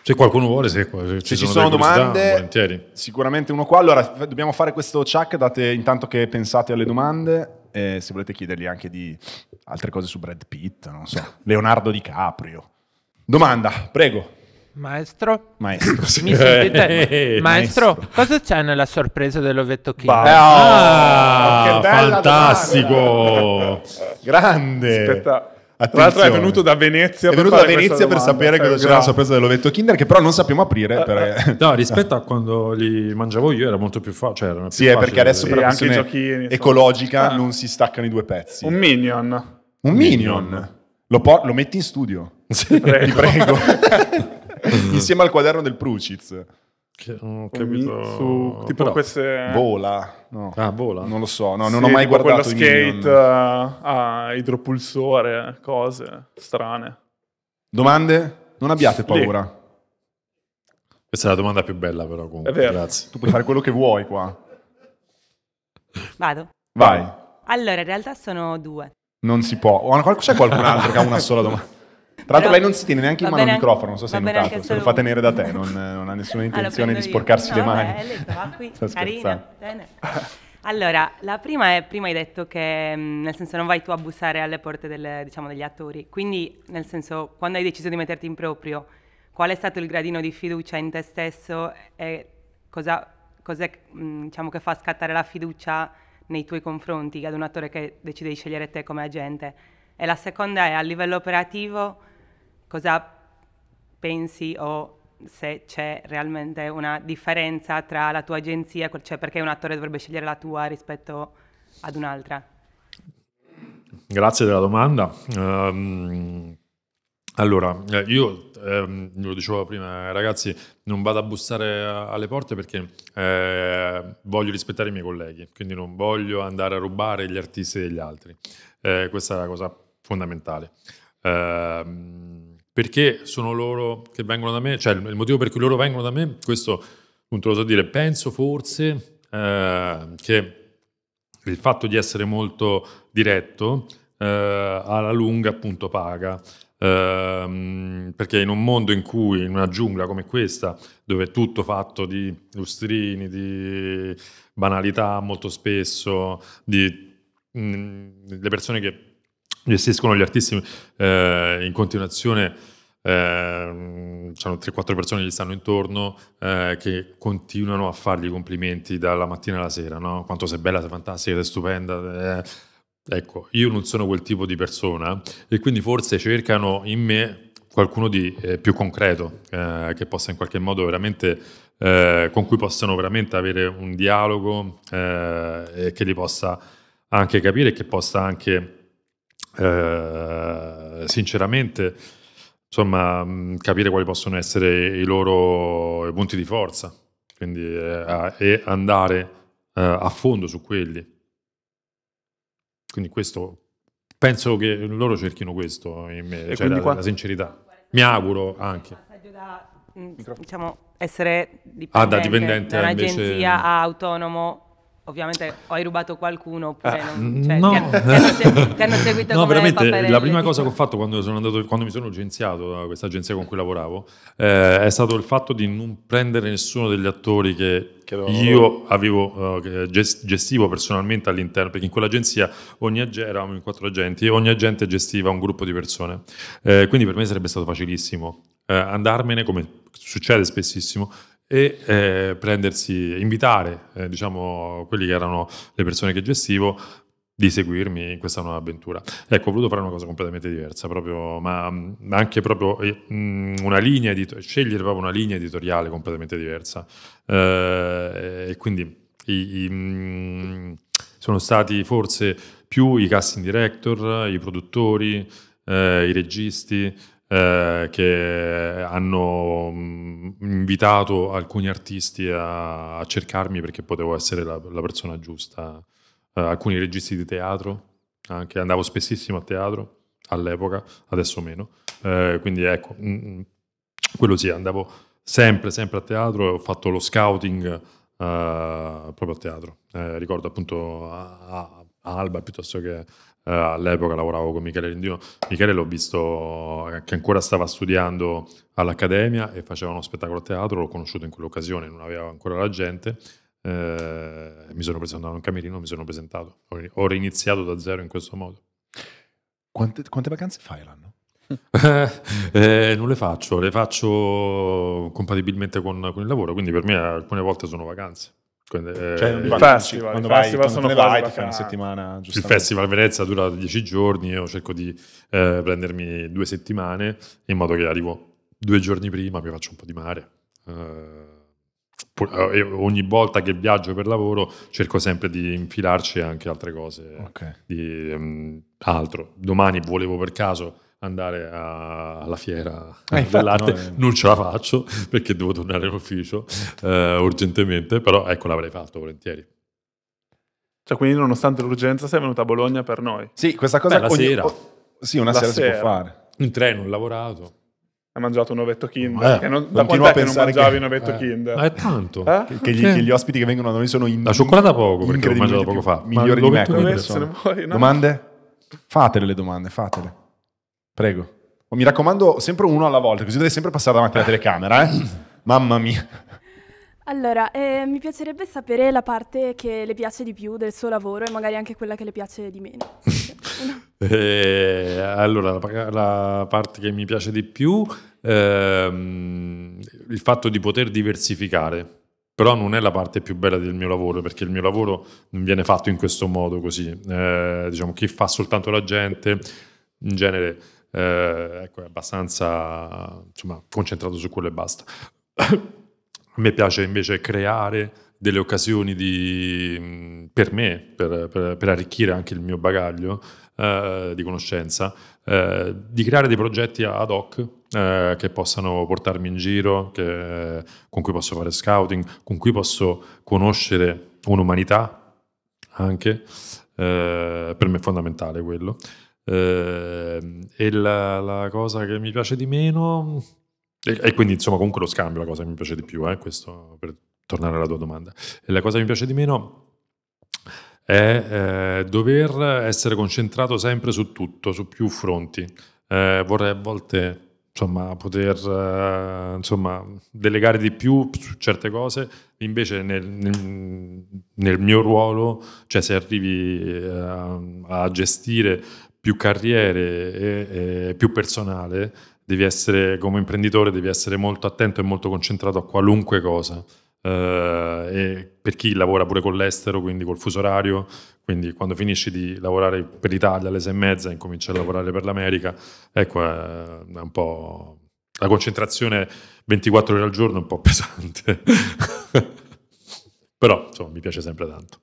Se qualcuno vuole, se, se ci, sono, sono domande, volentieri. sicuramente uno qua. Allora, dobbiamo fare questo check, date intanto che pensate alle domande. Eh, se volete chiedergli anche di altre cose su Brad Pitt, non so, Leonardo DiCaprio. Domanda, prego. Maestro? Maestro, sì. Mi sentite? Maestro, Maestro, cosa c'è nella sorpresa dell'Ovetto King? oh, ah, ah fantastico! Grande! Aspetta. Attenzione. Tra l'altro è venuto da Venezia, venuto per, da Venezia per sapere cosa c'era la sorpresa dell'ovetto Kinder, che però non sappiamo aprire. Eh, per... Eh. no, rispetto a quando li mangiavo io era molto più, fa- cioè più sì, facile. sì, perché adesso per la questione giochini, ecologica ah. non si staccano i due pezzi. Un minion. Un minion. minion. Lo, por- lo, metti in studio. Sì. Prego. Ti prego. Insieme al quaderno del Prucitz. Che, non mm, ho capito. Su, tipo Però, queste... Vola. No. Ah, vola? Non lo so, no, non ho mai guardato quello skate a, eh, a idropulsore, cose strane. Domande? Non abbiate paura. Lì. Questa è la domanda più bella però comunque. È vero. Grazie. Tu puoi fare quello che vuoi qua. Vado. Vai. Allora, in realtà sono due. Non si può. C'è qualcun altro che ha una sola domanda? Tra l'altro lei non si tiene neanche in mano il microfono, non so se hai notato, se lo fa tenere da te, non, non ha nessuna intenzione di sporcarsi io. le no, mani. Bello, qui, Sta carina, allora, la prima è, prima hai detto che mm, nel senso non vai tu a bussare alle porte delle, diciamo, degli attori, quindi nel senso quando hai deciso di metterti in proprio, qual è stato il gradino di fiducia in te stesso e cosa, cos'è mm, diciamo, che fa scattare la fiducia nei tuoi confronti ad un attore che decide di scegliere te come agente? E la seconda è a livello operativo cosa pensi o se c'è realmente una differenza tra la tua agenzia, cioè perché un attore dovrebbe scegliere la tua rispetto ad un'altra? Grazie della domanda. Um, allora, eh, io um, lo dicevo prima, eh, ragazzi, non vado a bussare alle porte perché eh, voglio rispettare i miei colleghi, quindi non voglio andare a rubare gli artisti degli altri. Eh, questa è la cosa fondamentale. Um, perché sono loro che vengono da me, cioè il motivo per cui loro vengono da me, questo appunto lo so dire, penso forse eh, che il fatto di essere molto diretto eh, alla lunga appunto paga. Eh, perché in un mondo in cui, in una giungla come questa, dove è tutto fatto di lustrini, di banalità molto spesso, di mm, le persone che gestiscono gli artisti eh, in continuazione eh, c'hanno 3-4 persone che gli stanno intorno eh, che continuano a fargli complimenti dalla mattina alla sera, no? quanto sei bella, sei fantastica, sei stupenda. Eh. Ecco, io non sono quel tipo di persona e quindi forse cercano in me qualcuno di eh, più concreto eh, che possa in qualche modo veramente, eh, con cui possano veramente avere un dialogo eh, e che li possa anche capire e che possa anche eh, sinceramente, insomma, mm, capire quali possono essere i loro punti di forza quindi, eh, e andare eh, a fondo su quelli. Quindi questo, penso che loro cerchino questo in me, cioè la, qua... la, sincerità. Mi auguro anche. Mm, diciamo, essere dipendente, ah, da dipendente da un'agenzia invece... autonomo Ovviamente o hai rubato qualcuno oppure ah, non, cioè, no. ti, ti, hanno ti hanno seguito no, veramente la prima cosa che ho fatto quando, andato, quando mi sono licenziato da questa agenzia con cui lavoravo eh, è stato il fatto di non prendere nessuno degli attori che io avevo, uh, gestivo personalmente all'interno, perché in quell'agenzia ogni ag- eravamo in quattro agenti, e ogni agente gestiva un gruppo di persone. Eh, quindi per me sarebbe stato facilissimo eh, andarmene, come succede spessissimo, e eh, prendersi, invitare eh, diciamo, quelli che erano le persone che gestivo di seguirmi in questa nuova avventura. Ecco, ho voluto fare una cosa completamente diversa, proprio, ma, ma, anche proprio eh, una linea edito- scegliere proprio una linea editoriale completamente diversa. Eh, e quindi i, i, sono stati forse più i casting director, i produttori, eh, i registi, eh, che hanno mm, invitato alcuni artisti a, a, cercarmi perché potevo essere la, la persona giusta. Eh, alcuni registi di teatro, anche andavo spessissimo a teatro all'epoca, adesso meno. Eh, quindi ecco, mh, mm, mm, quello sì, andavo sempre, sempre a teatro, e ho fatto lo scouting eh, proprio a teatro. Eh, ricordo appunto a, a Alba piuttosto che Uh, all'epoca lavoravo con Michele Rindino. Michele l'ho visto eh, che ancora stava studiando all'Accademia e faceva uno spettacolo a teatro, l'ho conosciuto in quell'occasione, non aveva ancora la gente. Uh, mi sono presentato in un camerino, mi sono presentato. Ho, ho riniziato da zero in questo modo. Quante, quante vacanze fai l'anno? eh, non le faccio, le faccio compatibilmente con, con il lavoro, quindi per me alcune volte sono vacanze. Quindi, eh, cioè, il festival, quando vai, festival quando vai, fai una settimana. Il festival a Venezia dura dieci giorni, io cerco di eh, prendermi due settimane in modo che arrivo due giorni prima, mi faccio un po' di mare. Eh, eh ogni volta che viaggio per lavoro cerco sempre di infilarci anche altre cose. Okay. Di, um, altro. Domani volevo per caso andare a, alla fiera eh, dell'arte. No, eh. Non ce la faccio perché devo tornare in ufficio eh, urgentemente, però ecco l'avrei fatto volentieri. Cioè, quindi nonostante l'urgenza sei venuta a Bologna per noi? Sì, questa cosa... Beh, la ogni... sera. O... Sì, una sera, sera si può fare. In treno, ho lavorato ha mangiato un ovetto Kinder. Eh, non, da quant'è che non mangiavi che, un ovetto eh, Kinder? Ma è tanto. Eh? Che, che, gli, che, gli, ospiti che vengono da noi sono in, La cioccolata poco, perché ho mangiato poco fa. Migliori di me. Domande? Fatele le domande, fatele. Prego. Oh, mi raccomando, sempre uno alla volta, così deve sempre passare davanti alla telecamera, eh? Mamma mia. Allora, eh, mi piacerebbe sapere la parte che le piace di più del suo lavoro e magari anche quella che le piace di meno. eh, allora, la, la, parte che mi piace di più è ehm, il fatto di poter diversificare, però non è la parte più bella del mio lavoro perché il mio lavoro non viene fatto in questo modo così. Eh, diciamo, chi fa soltanto la gente, in genere eh, ecco, è abbastanza insomma, concentrato su quello e basta. A me piace invece creare delle occasioni di, per me, per, per, per, arricchire anche il mio bagaglio eh, di conoscenza, eh, di creare dei progetti ad hoc eh, che possano portarmi in giro, che, con cui posso fare scouting, con cui posso conoscere un'umanità anche, eh, per me è fondamentale quello. Eh, e la, la, cosa che mi piace di meno, e, e, quindi insomma comunque lo scambio è la cosa che mi piace di più, eh, questo per tornare alla tua domanda, e la cosa che mi piace di meno è eh, dover essere concentrato sempre su tutto, su più fronti. Eh, vorrei a volte insomma, poter eh, insomma, delegare di più su certe cose, invece nel, nel, nel mio ruolo, cioè se arrivi eh, a, a gestire più carriere e, e più personale, devi essere, come imprenditore, devi essere molto attento e molto concentrato a qualunque cosa. Eh, e per chi lavora pure con l'estero, quindi col fuso orario, quindi quando finisci di lavorare per l'Italia alle sei e mezza e incominci a lavorare per l'America, ecco, è un po' la concentrazione 24 ore al giorno è un po' pesante. Però insomma, mi piace sempre tanto.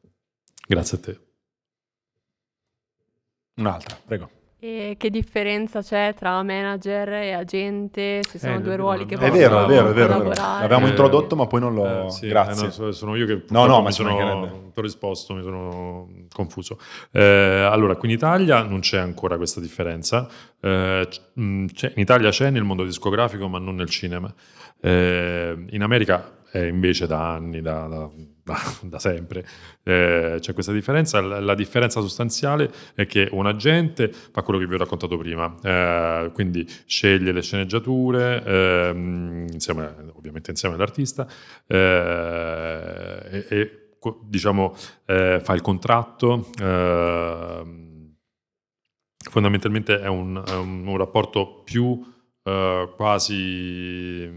Grazie a te. Un'altra, prego. E che differenza c'è tra manager e agente? Ci sono eh, due ruoli che no, possono È vero, è vero, è vero. L'abbiamo eh, introdotto ma poi non l'ho... Eh, sì, Grazie. Eh, no, sono io che... No, no, ma sono... Non ho risposto, mi sono confuso. Eh, allora, qui in Italia non c'è ancora questa differenza. Eh, mm, in Italia c'è nel mondo discografico ma non nel cinema. in America è invece da anni, da, da da, da sempre, eh, c'è questa differenza. La, la, differenza sostanziale è che un agente fa quello che vi ho raccontato prima, eh, quindi sceglie le sceneggiature, eh, insieme, ovviamente insieme all'artista, eh, e, e diciamo, eh, fa il contratto ehm, fondamentalmente è un, è un, un rapporto più uh, quasi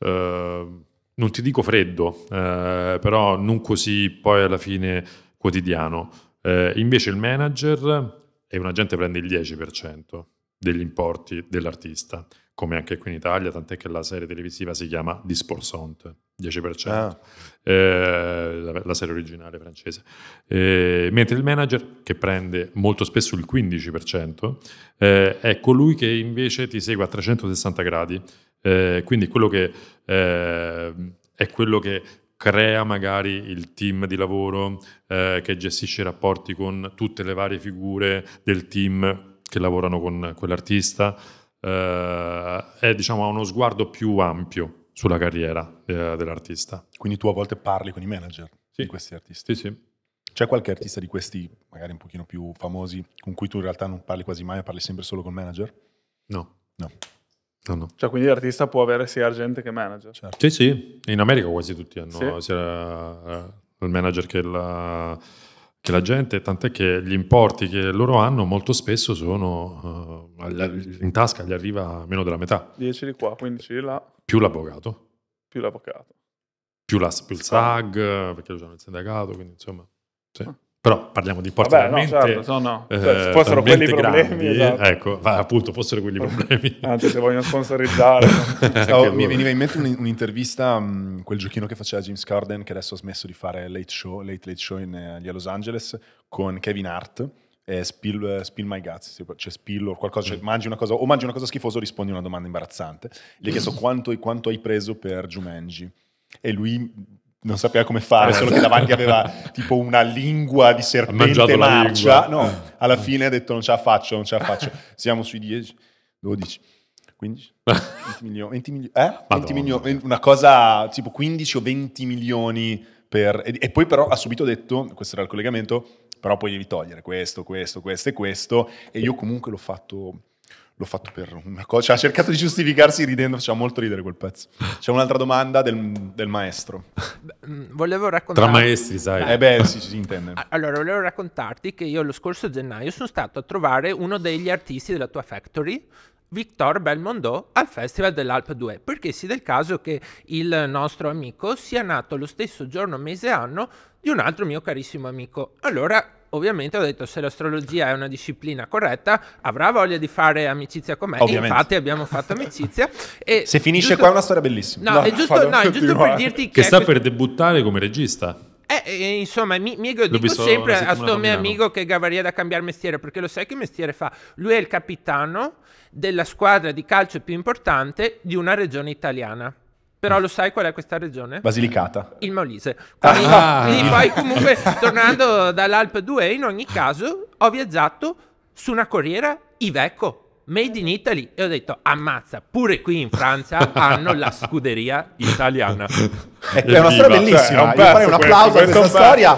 uh, non ti dico freddo, eh, però non così poi alla fine quotidiano. Eh, invece il manager e un agente prende il 10% degli importi dell'artista, come anche qui in Italia, tant'è che la serie televisiva si chiama Disporsont, 10%, ah. eh, la, la, serie originale francese. Eh, mentre il manager, che prende molto spesso il 15%, eh, è colui che invece ti segue a 360 gradi, eh, quindi quello che eh, è quello che crea magari il team di lavoro eh, che gestisce i rapporti con tutte le varie figure del team che lavorano con quell'artista, eh, è diciamo uno sguardo più ampio sulla carriera eh, dell'artista. Quindi tu a volte parli con i manager sì. di questi artisti? Sì, sì. C'è qualche artista di questi, magari un pochino più famosi, con cui tu in realtà non parli quasi mai, parli sempre solo col manager? No. No. No, no. Cioè, quindi l'artista può avere sia agente che manager. Certo. Sì, sì, in America quasi tutti hanno sì. Eh, sia eh, il manager che, la, che l'agente, tant'è che gli importi che loro hanno molto spesso sono uh, in tasca, gli arriva meno della metà. 10 di qua, 15 di là. Più l'avvocato. Più l'avvocato. Più, la, più il SAG, perché lo c'hanno il sindacato, quindi insomma... Sì. Ah. Però parliamo di porte Vabbè, veramente... No, certo, sono, eh, cioè, fossero quelli i problemi, esatto. Ecco, va, appunto, fossero quelli i problemi. Anzi, se vogliono sponsorizzare. Stavo, mi veniva in mente un, un'intervista, mh, quel giochino che faceva James Corden che adesso ha smesso di fare Late Show, Late Late Show in, eh, a Los Angeles, con Kevin Hart. Eh, spill, spill, my guts, cioè spill o qualcosa, cioè mm. mangi una cosa, o mangi una cosa schifosa o rispondi a una domanda imbarazzante. Gli ho chiesto quanto, quanto hai preso per Jumanji e lui non sapeva come fare, ah, solo che davanti aveva tipo una lingua di serpente marcia. No, eh. alla fine ha detto non ce la faccio, non ce la faccio. Siamo sui 10, 12, 15, 20 milioni, 20 milioni, eh? 20 milioni, una cosa tipo 15 o 20 milioni per... E, e poi però ha subito detto, questo era il collegamento, però poi devi togliere questo, questo, questo e questo, e io comunque l'ho fatto l'ho fatto per una cosa, cioè, ha cercato di giustificarsi ridendo, faceva molto ridere quel pezzo. C'è un'altra domanda del, del maestro. Volevo raccontare... Tra maestri, sai. Eh beh, si, si intende. Allora, volevo raccontarti che io lo scorso gennaio sono stato a trovare uno degli artisti della tua factory, Victor Belmondo al Festival dell'Alp 2, perché si del caso che il nostro amico sia nato lo stesso giorno, mese e anno di un altro mio carissimo amico. Allora ovviamente ho detto se l'astrologia è una disciplina corretta avrà voglia di fare amicizia con me ovviamente. infatti abbiamo fatto amicizia e se finisce giusto... qua è una storia bellissima no, no è giusto, no, è giusto per dirti che, che sta per debuttare come regista eh, insomma, mi, mi io dico sempre a sto mio amico che Gavaria da cambiare mestiere, perché lo sai che mestiere fa? Lui è il capitano della squadra di calcio più importante di una regione italiana. Però lo sai qual è questa regione? Basilicata. Il Molise. Quindi, ah. quindi poi comunque tornando dall'Alpe 2 in ogni caso ho viaggiato su una corriera Iveco. Made in Italy e ho detto ammazza pure qui in Francia hanno la scuderia italiana è una storia bellissima cioè, è un, un applauso questo, a questa questo storia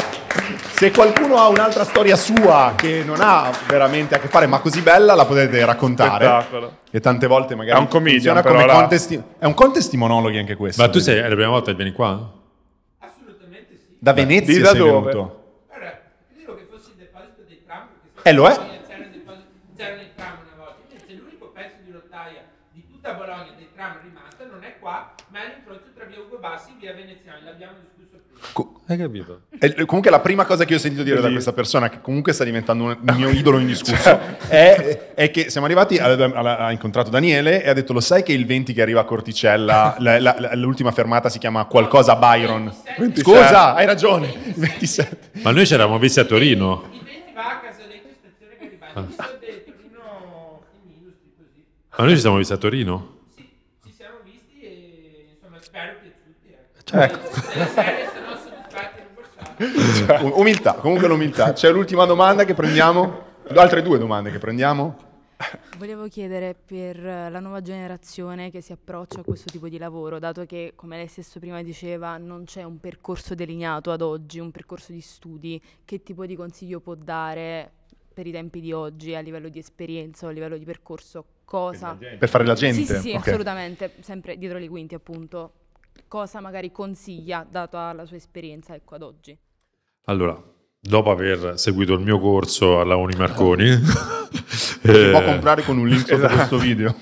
se qualcuno ha un'altra storia sua che non ha veramente a che fare, ma così bella, la potete raccontare. Spettacolo. E tante volte magari. È un comedian, però, come contesti- È un contesti monologhi anche questo. Ma tu sei è la prima volta che vieni qua? Assolutamente sì. Da Venezia Di da sei dove? venuto. Allora, credevo che fossi il deposito dei Trump. Eh, lo è. ricama rimasta non è qua, ma è l'incrocio tra via Ugo Bassi e via Veneziani, l'abbiamo discusso prima. hai capito? È, comunque la prima cosa che ho sentito dire Così. da questa persona, che comunque sta diventando un mio idolo indiscusso, cioè, è, è, che siamo arrivati, ha incontrato Daniele e ha detto lo sai che il 20 che arriva a Corticella, la, la, l'ultima fermata si chiama qualcosa Byron? 27. 27. Scusa, cioè, hai ragione, 27. Ma noi ci eravamo visti a Torino. Ah. Ma noi ci siamo visti a Torino? Ecco. Cioè, umiltà, comunque l'umiltà. C'è l'ultima domanda che prendiamo? Altre due domande che prendiamo? Volevo chiedere per eh, la nuova generazione che si approccia a questo tipo di lavoro, dato che, come lei stesso prima diceva, non c'è un percorso delineato ad oggi, un percorso di studi, che tipo di consiglio può dare per i tempi di oggi a livello di esperienza o a livello di percorso? Cosa? Per, per fare la gente? Sì, sì, sì okay. assolutamente, sempre dietro le quinte appunto cosa magari consiglia, data la sua esperienza ecco, ad oggi? Allora, dopo aver seguito il mio corso alla Uni Marconi... eh, si può eh, comprare con un link sotto esatto. questo video.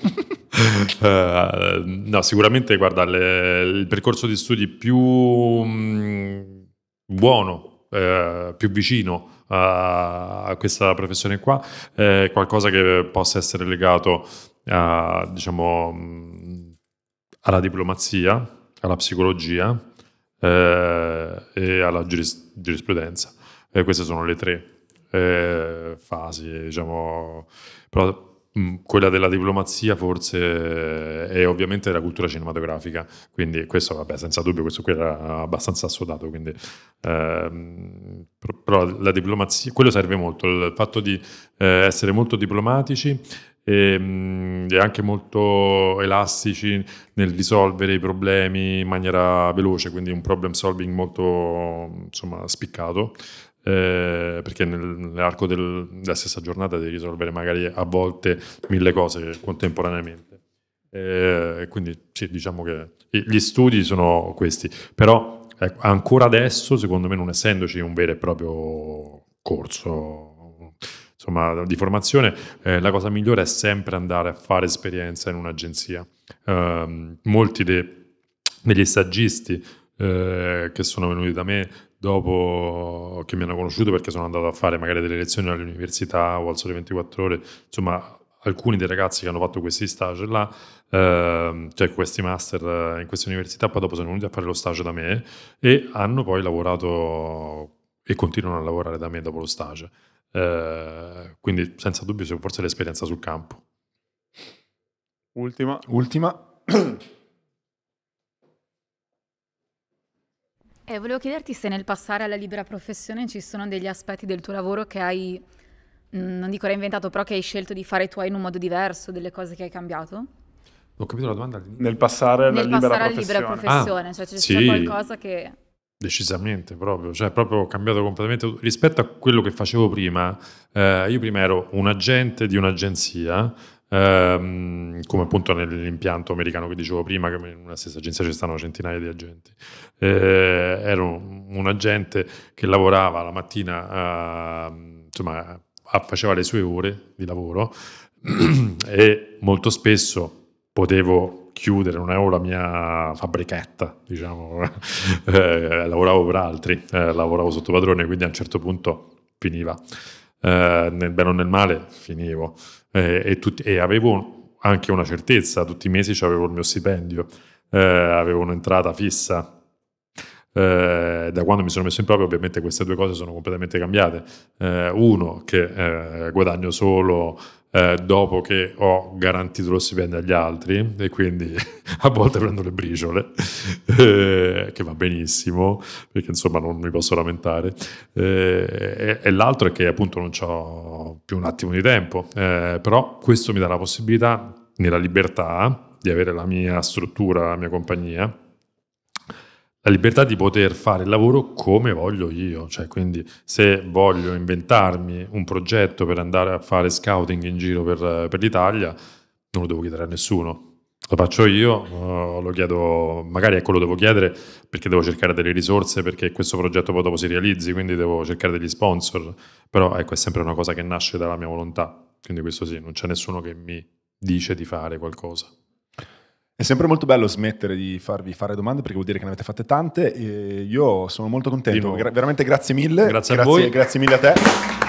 uh, no, sicuramente, guarda, le, il percorso di studi più mh, mm, buono, eh, più vicino a questa professione qua è qualcosa che possa essere legato a, diciamo, mm, alla diplomazia alla psicologia eh, e alla giuris giurisprudenza. Eh, queste sono le tre eh, fasi, diciamo, però quella della diplomazia forse è ovviamente la cultura cinematografica quindi questo vabbè senza dubbio questo qui era abbastanza assodato quindi ehm, però la diplomazia quello serve molto il fatto di eh, essere molto diplomatici e, ehm, e, anche molto elastici nel risolvere i problemi in maniera veloce, quindi un problem solving molto insomma, spiccato. Eh, perché nel, nell'arco del, della stessa giornata devi risolvere magari a volte mille cose contemporaneamente. Eh, quindi sì, diciamo che gli studi sono questi, però ecco, ancora adesso secondo me non essendoci un vero e proprio corso insomma, di formazione, eh, la cosa migliore è sempre andare a fare esperienza in un'agenzia. Eh, molti de- degli stagisti eh, che sono venuti da me dopo che mi hanno conosciuto perché sono andato a fare magari delle lezioni all'università o al Sole 24 Ore, insomma alcuni dei ragazzi che hanno fatto questi stage là, eh, cioè questi master eh, in queste università, poi dopo sono venuti a fare lo stage da me e hanno poi lavorato e continuano a lavorare da me dopo lo stage. Eh, quindi senza dubbio forse l'esperienza sul campo. Ultima. Ultima. Eh, volevo chiederti se nel passare alla libera professione ci sono degli aspetti del tuo lavoro che hai, mm, non dico reinventato, però che hai scelto di fare tu in un modo diverso, delle cose che hai cambiato? Ho capito la domanda. Nel passare alla, nel libera, passare alla professione. libera professione, ah, cioè c- sì. c'è qualcosa che... Decisamente, proprio, cioè proprio ho cambiato completamente rispetto a quello che facevo prima. Eh, io prima ero un agente di un'agenzia, ehm, come appunto nell'impianto americano che dicevo prima, che in una stessa agenzia ci stanno centinaia di agenti. Eh, ero un agente che lavorava la mattina, eh, insomma, faceva le sue ore di lavoro e molto spesso potevo chiudere, non avevo la mia fabbrichetta, diciamo, eh, lavoravo per altri, eh, lavoravo sotto padrone, quindi a un certo punto finiva. Eh, nel bene o nel male finivo eh, e, tutti, e, avevo anche una certezza, tutti i mesi avevo il mio stipendio, eh, avevo un'entrata fissa eh, da quando mi sono messo in proprio ovviamente queste due cose sono completamente cambiate. Eh, uno che eh, guadagno solo eh, dopo che ho garantito lo stipendio agli altri e quindi a volte prendo le briciole, eh, che va benissimo perché insomma non mi posso lamentare. E, e, l'altro è che appunto non ho più un attimo di tempo, però questo mi dà la possibilità nella libertà di avere la mia struttura, la mia compagnia la libertà di poter fare il lavoro come voglio io, cioè quindi se voglio inventarmi un progetto per andare a fare scouting in giro per, per l'Italia, non lo devo chiedere a nessuno. Lo faccio io, eh, lo chiedo, magari ecco lo devo chiedere perché devo cercare delle risorse perché questo progetto poi dopo si realizzi, quindi devo cercare degli sponsor, però ecco è sempre una cosa che nasce dalla mia volontà, quindi questo sì, non c'è nessuno che mi dice di fare qualcosa. È sempre molto bello smettere di farvi fare domande perché vuol dire che ne avete fatte tante. E io sono molto contento. Gra- veramente grazie mille. Grazie, grazie a voi. Grazie mille a te.